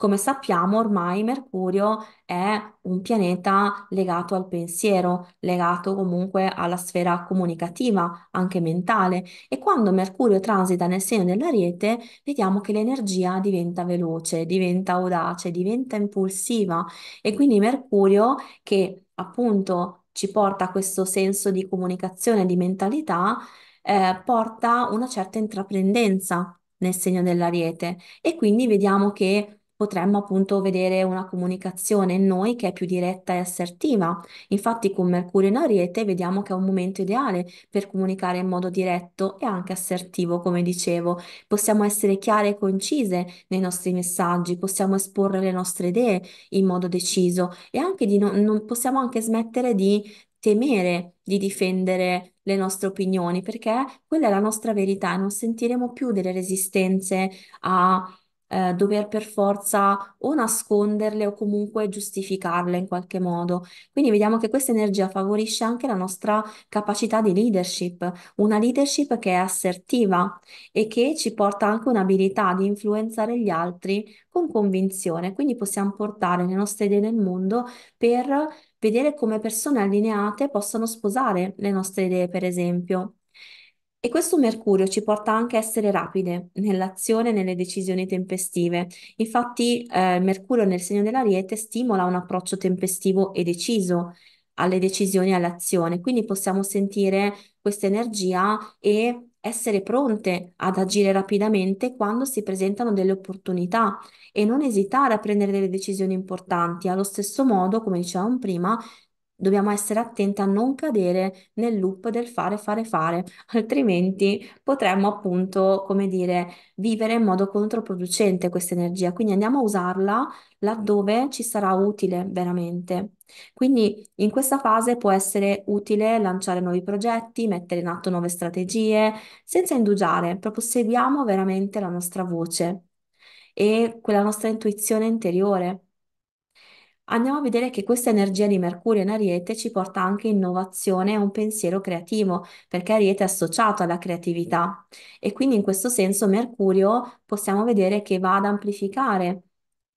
Come sappiamo ormai Mercurio è un pianeta legato al pensiero, legato comunque alla sfera comunicativa, anche mentale, e quando Mercurio transita nel segno dell'Ariete, vediamo che l'energia diventa veloce, diventa audace, diventa impulsiva e quindi Mercurio che appunto ci porta a questo senso di comunicazione, di mentalità, eh, porta una certa intraprendenza nel segno dell'Ariete e quindi vediamo che potremmo appunto vedere una comunicazione in noi che è più diretta e assertiva. Infatti con Mercurio in Ariete vediamo che è un momento ideale per comunicare in modo diretto e anche assertivo, come dicevo. Possiamo essere chiare e concise nei nostri messaggi, possiamo esporre le nostre idee in modo deciso e anche di non, non possiamo anche smettere di temere di difendere le nostre opinioni, perché quella è la nostra verità e non sentiremo più delle resistenze a eh, dover per forza o nasconderle o comunque giustificarle in qualche modo. Quindi vediamo che questa energia favorisce anche la nostra capacità di leadership, una leadership che è assertiva e che ci porta anche un'abilità di influenzare gli altri con convinzione. Quindi possiamo portare le nostre idee nel mondo per vedere come persone allineate possono sposare le nostre idee, per esempio. E questo Mercurio ci porta anche a essere rapide nell'azione e nelle decisioni tempestive. Infatti, eh, Mercurio nel segno dell'Ariete stimola un approccio tempestivo e deciso alle decisioni e all'azione. Quindi possiamo sentire questa energia e essere pronte ad agire rapidamente quando si presentano delle opportunità e non esitare a prendere delle decisioni importanti. Allo stesso modo, come dicevamo prima, dobbiamo essere attenti a non cadere nel loop del fare, fare, fare, (laughs) altrimenti potremmo appunto, come dire, vivere in modo controproducente questa energia. Quindi andiamo a usarla laddove ci sarà utile veramente. Quindi in questa fase può essere utile lanciare nuovi progetti, mettere in atto nuove strategie, senza indugiare, proprio seguiamo veramente la nostra voce e quella nostra intuizione interiore andiamo a vedere che questa energia di Mercurio in Ariete ci porta anche innovazione e un pensiero creativo, perché Ariete è associato alla creatività e quindi in questo senso Mercurio possiamo vedere che va ad amplificare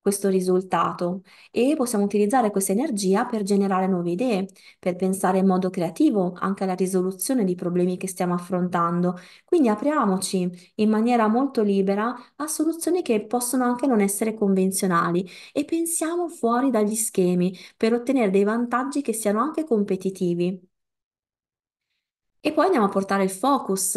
questo risultato e possiamo utilizzare questa energia per generare nuove idee, per pensare in modo creativo anche alla risoluzione di problemi che stiamo affrontando. Quindi apriamoci in maniera molto libera a soluzioni che possono anche non essere convenzionali e pensiamo fuori dagli schemi per ottenere dei vantaggi che siano anche competitivi. E poi andiamo a portare il focus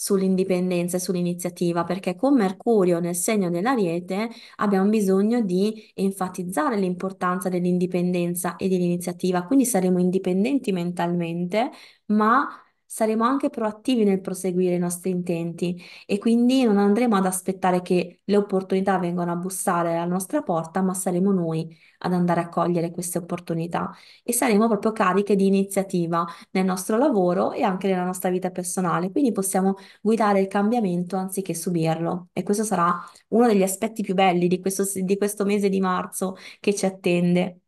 sull'indipendenza e sull'iniziativa, perché con Mercurio nel segno dell'Ariete abbiamo bisogno di enfatizzare l'importanza dell'indipendenza e dell'iniziativa, quindi saremo indipendenti mentalmente, ma saremo anche proattivi nel proseguire i nostri intenti e quindi non andremo ad aspettare che le opportunità vengano a bussare alla nostra porta, ma saremo noi ad andare a cogliere queste opportunità e saremo proprio cariche di iniziativa nel nostro lavoro e anche nella nostra vita personale, quindi possiamo guidare il cambiamento anziché subirlo e questo sarà uno degli aspetti più belli di questo, di questo mese di marzo che ci attende.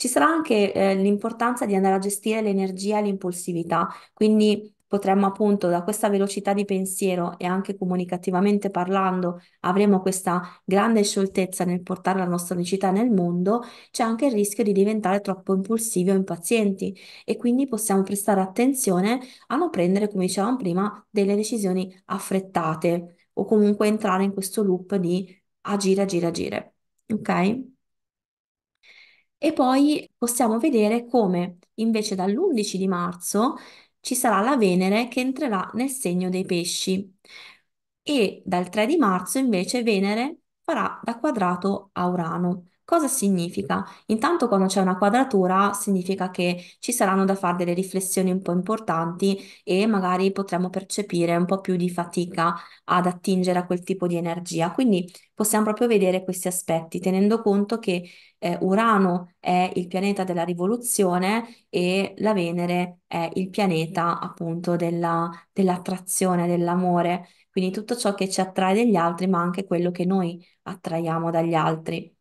Ci sarà anche eh, l'importanza di andare a gestire l'energia e l'impulsività, quindi potremmo appunto da questa velocità di pensiero e anche comunicativamente parlando avremo questa grande scioltezza nel portare la nostra unicità nel mondo, c'è anche il rischio di diventare troppo impulsivi o impazienti e quindi possiamo prestare attenzione a non prendere, come dicevamo prima, delle decisioni affrettate o comunque entrare in questo loop di agire, agire, agire. Ok? E poi possiamo vedere come invece dall'11 di marzo ci sarà la Venere che entrerà nel segno dei pesci e dal 3 di marzo invece Venere farà da quadrato a Urano. Cosa significa? Intanto quando c'è una quadratura significa che ci saranno da fare delle riflessioni un po' importanti e magari potremo percepire un po' più di fatica ad attingere a quel tipo di energia. Quindi possiamo proprio vedere questi aspetti, tenendo conto che eh, Urano è il pianeta della rivoluzione e la Venere è il pianeta appunto della, dell'attrazione, dell'amore, quindi tutto ciò che ci attrae dagli altri, ma anche quello che noi attraiamo dagli altri.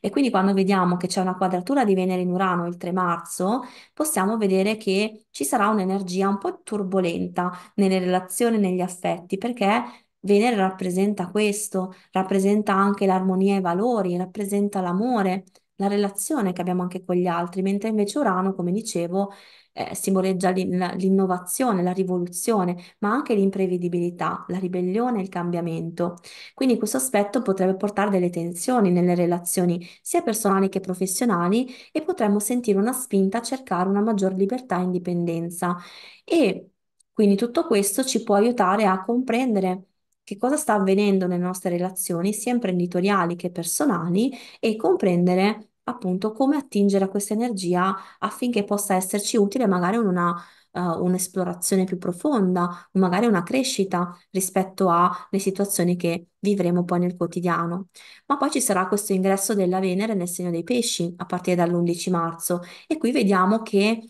E quindi quando vediamo che c'è una quadratura di Venere in Urano il 3 marzo, possiamo vedere che ci sarà un'energia un po' turbolenta nelle relazioni, negli affetti, perché Venere rappresenta questo, rappresenta anche l'armonia e i valori, rappresenta l'amore, la relazione che abbiamo anche con gli altri, mentre invece Urano, come dicevo, eh, simboleggia l'innovazione, la rivoluzione, ma anche l'imprevedibilità, la ribellione il cambiamento. Quindi questo aspetto potrebbe portare delle tensioni nelle relazioni sia personali che professionali e potremmo sentire una spinta a cercare una maggior libertà e indipendenza. E quindi tutto questo ci può aiutare a comprendere che cosa sta avvenendo nelle nostre relazioni, sia imprenditoriali che personali, e comprendere appunto come attingere a questa energia affinché possa esserci utile magari una, uh, un'esplorazione più profonda, magari una crescita rispetto alle situazioni che vivremo poi nel quotidiano. Ma poi ci sarà questo ingresso della Venere nel segno dei pesci a partire dall'11 marzo e qui vediamo che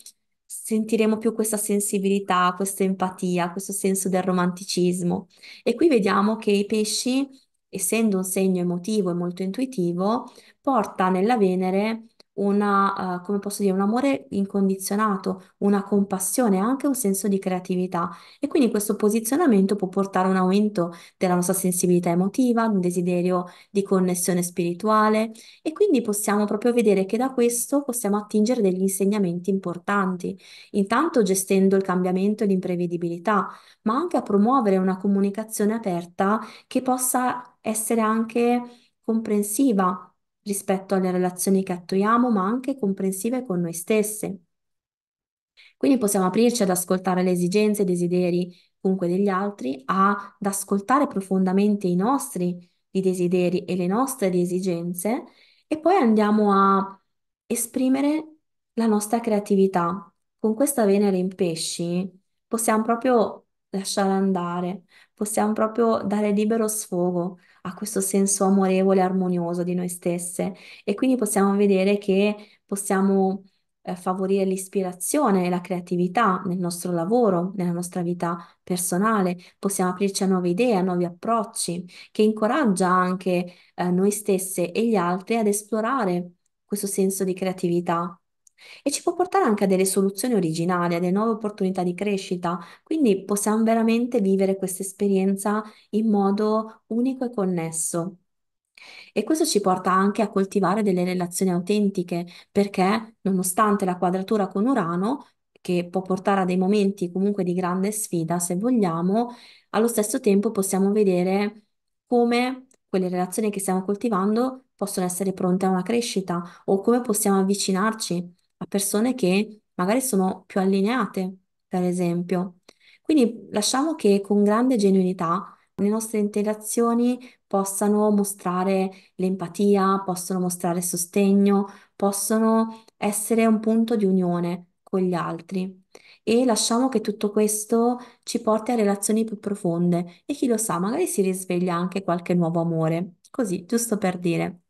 sentiremo più questa sensibilità, questa empatia, questo senso del romanticismo. E qui vediamo che i pesci essendo un segno emotivo e molto intuitivo, porta nella Venere una, eh, come posso dire, un amore incondizionato, una compassione, anche un senso di creatività. E quindi questo posizionamento può portare a un aumento della nostra sensibilità emotiva, un desiderio di connessione spirituale e quindi possiamo proprio vedere che da questo possiamo attingere degli insegnamenti importanti, intanto gestendo il cambiamento e l'imprevedibilità, ma anche a promuovere una comunicazione aperta che possa essere anche comprensiva rispetto alle relazioni che attuiamo, ma anche comprensive con noi stesse. Quindi possiamo aprirci ad ascoltare le esigenze e i desideri comunque degli altri, ad ascoltare profondamente i nostri i desideri e le nostre esigenze e poi andiamo a esprimere la nostra creatività. Con questa Venere in pesci possiamo proprio lasciare andare, possiamo proprio dare libero sfogo a questo senso amorevole e armonioso di noi stesse e quindi possiamo vedere che possiamo eh, favorire l'ispirazione e la creatività nel nostro lavoro, nella nostra vita personale, possiamo aprirci a nuove idee, a nuovi approcci, che incoraggia anche eh, noi stesse e gli altri ad esplorare questo senso di creatività e ci può portare anche a delle soluzioni originali, a delle nuove opportunità di crescita. Quindi possiamo veramente vivere questa esperienza in modo unico e connesso. E questo ci porta anche a coltivare delle relazioni autentiche, perché nonostante la quadratura con Urano, che può portare a dei momenti comunque di grande sfida, se vogliamo, allo stesso tempo possiamo vedere come quelle relazioni che stiamo coltivando possono essere pronte a una crescita o come possiamo avvicinarci a persone che magari sono più allineate, per esempio. Quindi lasciamo che con grande genuinità le nostre interazioni possano mostrare l'empatia, possono mostrare sostegno, possono essere un punto di unione con gli altri. E lasciamo che tutto questo ci porti a relazioni più profonde e chi lo sa, magari si risveglia anche qualche nuovo amore. Così, giusto per dire.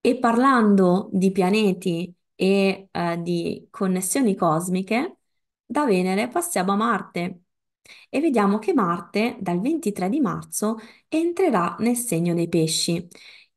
E parlando di pianeti e eh, di connessioni cosmiche, da Venere passiamo a Marte e vediamo che Marte dal 23 di marzo entrerà nel segno dei pesci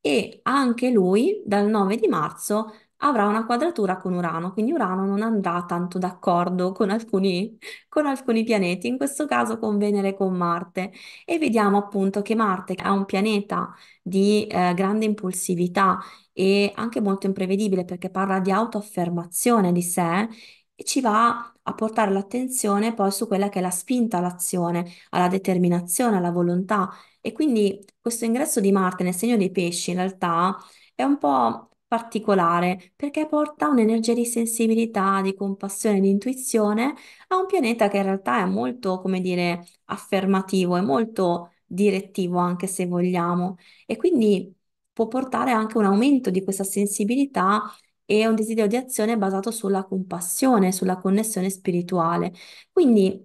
e anche lui dal 9 di marzo avrà una quadratura con Urano, quindi Urano non andrà tanto d'accordo con alcuni, con alcuni pianeti, in questo caso con Venere e con Marte. E vediamo appunto che Marte è un pianeta di eh, grande impulsività e anche molto imprevedibile perché parla di autoaffermazione di sé e ci va a portare l'attenzione poi su quella che è la spinta all'azione, alla determinazione, alla volontà. E quindi questo ingresso di Marte nel segno dei pesci in realtà è un po' particolare perché porta un'energia di sensibilità, di compassione, di intuizione a un pianeta che in realtà è molto, come dire, affermativo, è molto direttivo anche se vogliamo. E quindi può portare anche un aumento di questa sensibilità e un desiderio di azione basato sulla compassione, sulla connessione spirituale. Quindi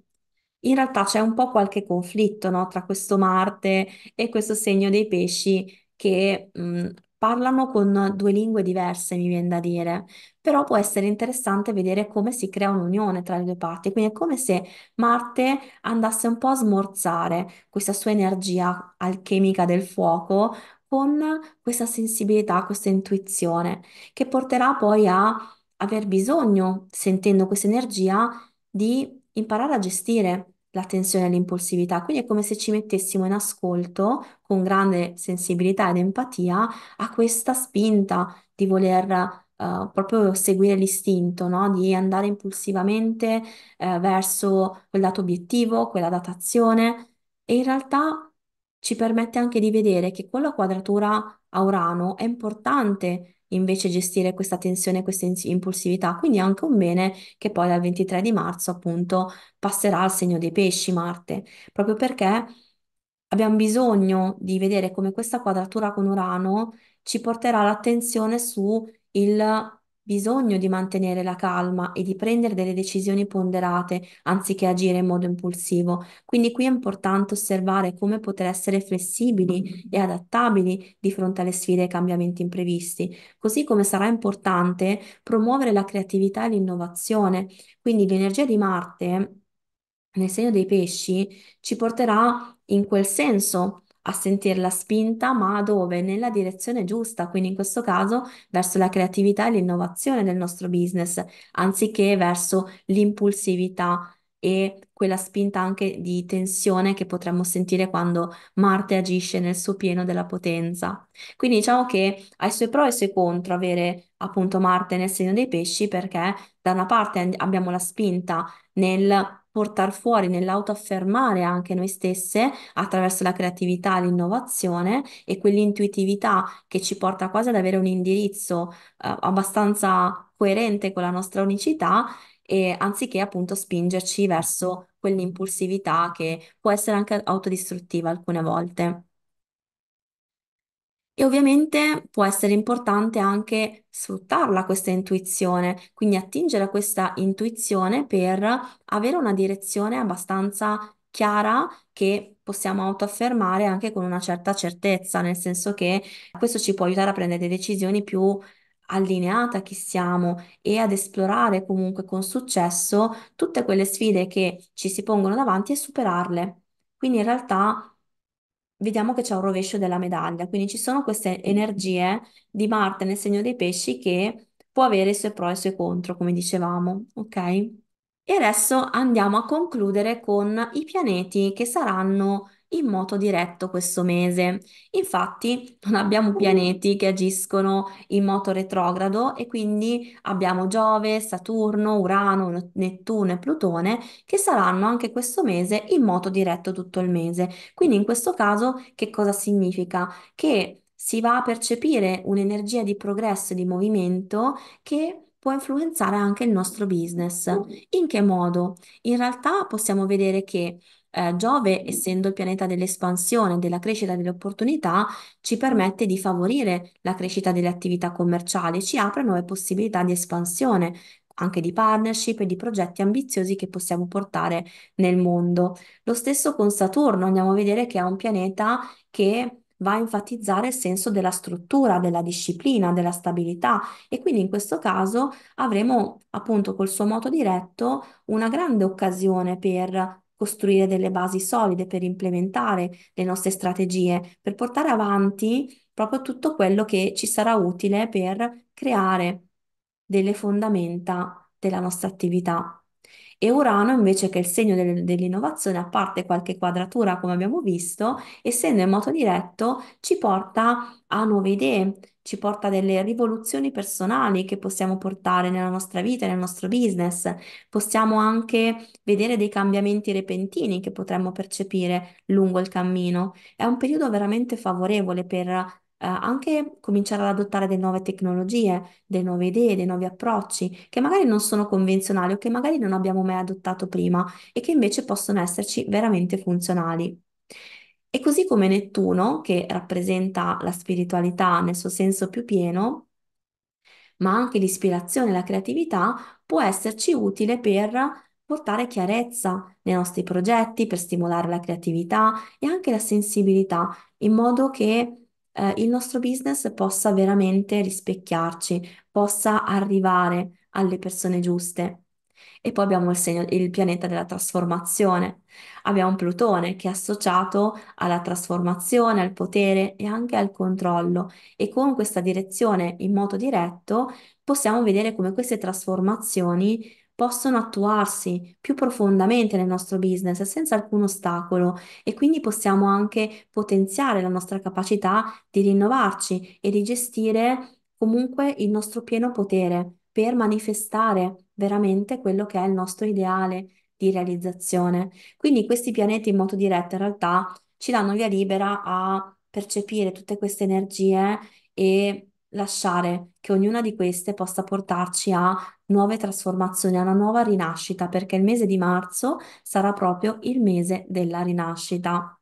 in realtà c'è un po' qualche conflitto, no, tra questo Marte e questo segno dei pesci che mh, parlano con due lingue diverse, mi viene da dire, però può essere interessante vedere come si crea un'unione tra le due parti, quindi è come se Marte andasse un po' a smorzare questa sua energia alchemica del fuoco con questa sensibilità, questa intuizione, che porterà poi a aver bisogno, sentendo questa energia, di imparare a gestire la tensione e l'impulsività. Quindi è come se ci mettessimo in ascolto con grande sensibilità ed empatia a questa spinta di voler eh, proprio seguire l'istinto, no? Di andare impulsivamente eh, verso quel dato obiettivo, quella datazione. E in realtà ci permette anche di vedere che con la quadratura a Urano è importante invece gestire questa tensione, questa impulsività, quindi anche un bene che poi dal 23 di marzo appunto passerà al segno dei pesci Marte, proprio perché abbiamo bisogno di vedere come questa quadratura con Urano ci porterà l'attenzione su il bisogno di mantenere la calma e di prendere delle decisioni ponderate anziché agire in modo impulsivo. Quindi qui è importante osservare come poter essere flessibili e adattabili di fronte alle sfide e ai cambiamenti imprevisti, così come sarà importante promuovere la creatività e l'innovazione. Quindi l'energia di Marte nel segno dei pesci ci porterà in quel senso a sentire la spinta, ma dove? Nella direzione giusta, quindi in questo caso verso la creatività e l'innovazione del nostro business, anziché verso l'impulsività e quella spinta anche di tensione che potremmo sentire quando Marte agisce nel suo pieno della potenza. Quindi diciamo che ha i suoi pro e i suoi contro avere appunto Marte nel segno dei pesci perché da una parte abbiamo la spinta nel portare fuori, nell'autoaffermare anche noi stesse attraverso la creatività, l'innovazione e quell'intuitività che ci porta quasi ad avere un indirizzo eh, abbastanza coerente con la nostra unicità e anziché appunto spingerci verso quell'impulsività che può essere anche autodistruttiva alcune volte. E ovviamente può essere importante anche sfruttarla questa intuizione, quindi attingere a questa intuizione per avere una direzione abbastanza chiara che possiamo autoaffermare anche con una certa certezza, nel senso che questo ci può aiutare a prendere decisioni più allineate a chi siamo e ad esplorare comunque con successo tutte quelle sfide che ci si pongono davanti e superarle. Quindi in realtà vediamo che c'è un rovescio della medaglia. Quindi ci sono queste energie di Marte nel segno dei pesci che può avere i suoi pro e i suoi contro, come dicevamo, ok? E adesso andiamo a concludere con i pianeti che saranno in moto diretto questo mese. Infatti non abbiamo mm. pianeti che agiscono in moto retrogrado e quindi abbiamo Giove, Saturno, Urano, Nettuno e Plutone che saranno anche questo mese in moto diretto tutto il mese. Quindi in questo caso che cosa significa? Che si va a percepire un'energia di progresso e di movimento che può influenzare anche il nostro business. Mm. In che modo? In realtà possiamo vedere che eh, Giove, essendo il pianeta dell'espansione, della crescita delle opportunità, ci permette di favorire la crescita delle attività commerciali, ci apre nuove possibilità di espansione, anche di partnership e di progetti ambiziosi che possiamo portare nel mondo. Lo stesso con Saturno, andiamo a vedere che è un pianeta che va a enfatizzare il senso della struttura, della disciplina, della stabilità e quindi in questo caso avremo appunto col suo moto diretto una grande occasione per costruire delle basi solide per implementare le nostre strategie, per portare avanti proprio tutto quello che ci sarà utile per creare delle fondamenta della nostra attività. E Urano invece che è il segno del- dell'innovazione, a parte qualche quadratura come abbiamo visto, essendo in moto diretto ci porta a nuove idee, ci porta a delle rivoluzioni personali che possiamo portare nella nostra vita, nel nostro business. Possiamo anche vedere dei cambiamenti repentini che potremmo percepire lungo il cammino. È un periodo veramente favorevole per eh, anche cominciare ad adottare delle nuove tecnologie, delle nuove idee, dei nuovi approcci che magari non sono convenzionali o che magari non abbiamo mai adottato prima e che invece possono esserci veramente funzionali. E così come Nettuno, che rappresenta la spiritualità nel suo senso più pieno, ma anche l'ispirazione e la creatività, può esserci utile per portare chiarezza nei nostri progetti, per stimolare la creatività e anche la sensibilità, in modo che eh, il nostro business possa veramente rispecchiarci, possa arrivare alle persone giuste. E poi abbiamo il, segno, il pianeta della trasformazione. Abbiamo Plutone che è associato alla trasformazione, al potere e anche al controllo. E con questa direzione in modo diretto possiamo vedere come queste trasformazioni possono attuarsi più profondamente nel nostro business senza alcun ostacolo e quindi possiamo anche potenziare la nostra capacità di rinnovarci e di gestire comunque il nostro pieno potere per manifestare veramente quello che è il nostro ideale di realizzazione. Quindi questi pianeti in modo diretto in realtà ci danno via libera a percepire tutte queste energie e lasciare che ognuna di queste possa portarci a nuove trasformazioni, a una nuova rinascita, perché il mese di marzo sarà proprio il mese della rinascita.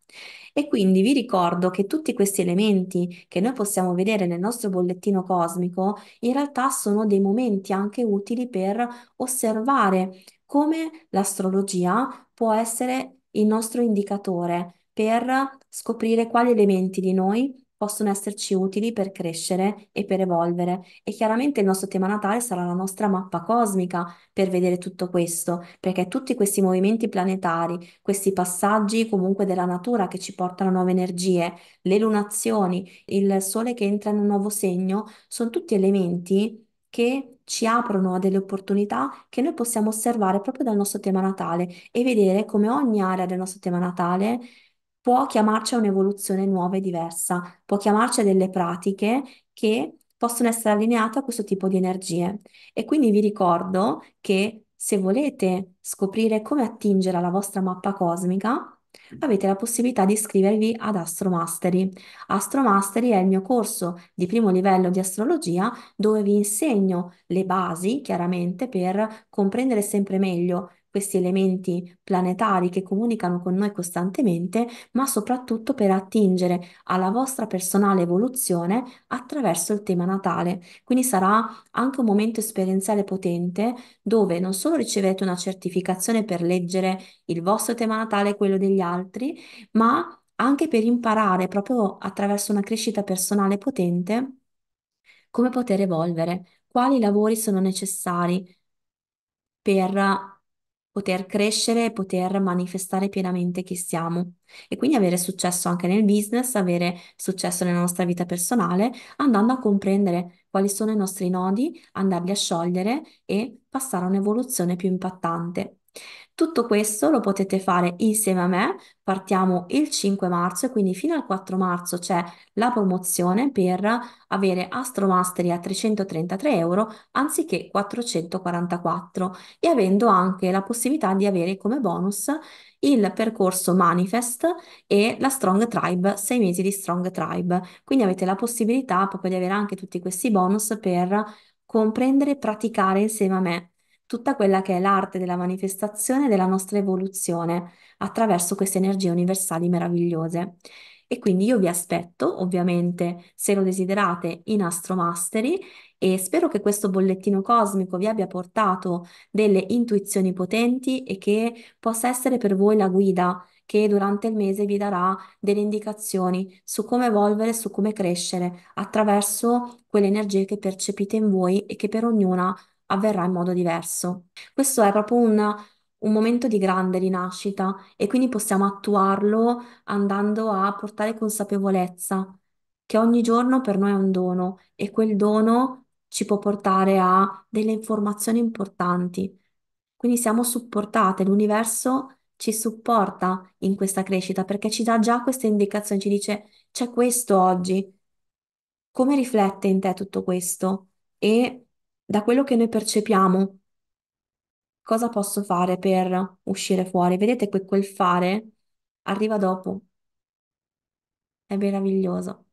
E quindi vi ricordo che tutti questi elementi che noi possiamo vedere nel nostro bollettino cosmico in realtà sono dei momenti anche utili per osservare come l'astrologia può essere il nostro indicatore per scoprire quali elementi di noi possono esserci utili per crescere e per evolvere. E chiaramente il nostro tema natale sarà la nostra mappa cosmica per vedere tutto questo, perché tutti questi movimenti planetari, questi passaggi comunque della natura che ci portano nuove energie, le lunazioni, il sole che entra in un nuovo segno, sono tutti elementi che ci aprono a delle opportunità che noi possiamo osservare proprio dal nostro tema natale e vedere come ogni area del nostro tema natale può chiamarci a un'evoluzione nuova e diversa, può chiamarci a delle pratiche che possono essere allineate a questo tipo di energie. E quindi vi ricordo che se volete scoprire come attingere alla vostra mappa cosmica, avete la possibilità di iscrivervi ad Astro Mastery. Astro Mastery è il mio corso di primo livello di astrologia dove vi insegno le basi, chiaramente, per comprendere sempre meglio questi elementi planetari che comunicano con noi costantemente, ma soprattutto per attingere alla vostra personale evoluzione attraverso il tema natale. Quindi sarà anche un momento esperienziale potente dove non solo riceverete una certificazione per leggere il vostro tema natale e quello degli altri, ma anche per imparare proprio attraverso una crescita personale potente come poter evolvere, quali lavori sono necessari per poter crescere e poter manifestare pienamente chi siamo e quindi avere successo anche nel business, avere successo nella nostra vita personale, andando a comprendere quali sono i nostri nodi, andarli a sciogliere e passare a un'evoluzione più impattante. Tutto questo lo potete fare insieme a me, partiamo il 5 marzo e quindi fino al 4 marzo c'è la promozione per avere Astro Mastery a 333 euro anziché 444 e avendo anche la possibilità di avere come bonus il percorso Manifest e la Strong Tribe, 6 mesi di Strong Tribe. Quindi avete la possibilità proprio di avere anche tutti questi bonus per comprendere e praticare insieme a me tutta quella che è l'arte della manifestazione della nostra evoluzione attraverso queste energie universali meravigliose. E quindi io vi aspetto, ovviamente, se lo desiderate, in Astro Mastery e spero che questo bollettino cosmico vi abbia portato delle intuizioni potenti e che possa essere per voi la guida che durante il mese vi darà delle indicazioni su come evolvere, su come crescere attraverso quelle energie che percepite in voi e che per ognuna avverrà in modo diverso. Questo è proprio un, un momento di grande rinascita e quindi possiamo attuarlo andando a portare consapevolezza che ogni giorno per noi è un dono e quel dono ci può portare a delle informazioni importanti. Quindi siamo supportate, l'universo ci supporta in questa crescita perché ci dà già queste indicazioni, ci dice c'è questo oggi, come riflette in te tutto questo e da quello che noi percepiamo, cosa posso fare per uscire fuori? Vedete che quel fare arriva dopo. È meraviglioso.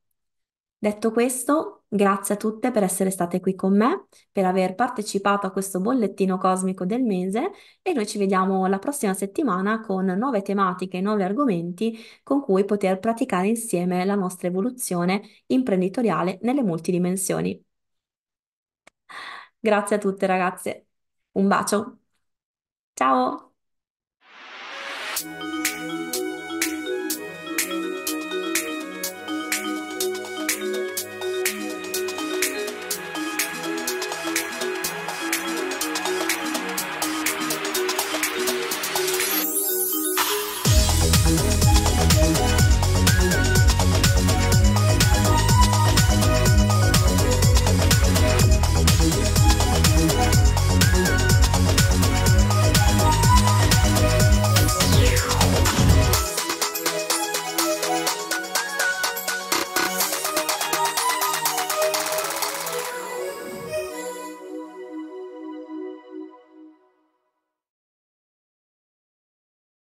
Detto questo, grazie a tutte per essere state qui con me, per aver partecipato a questo bollettino cosmico del mese e noi ci vediamo la prossima settimana con nuove tematiche, nuovi argomenti con cui poter praticare insieme la nostra evoluzione imprenditoriale nelle multidimensioni. Grazie a tutte ragazze. Un bacio. Ciao!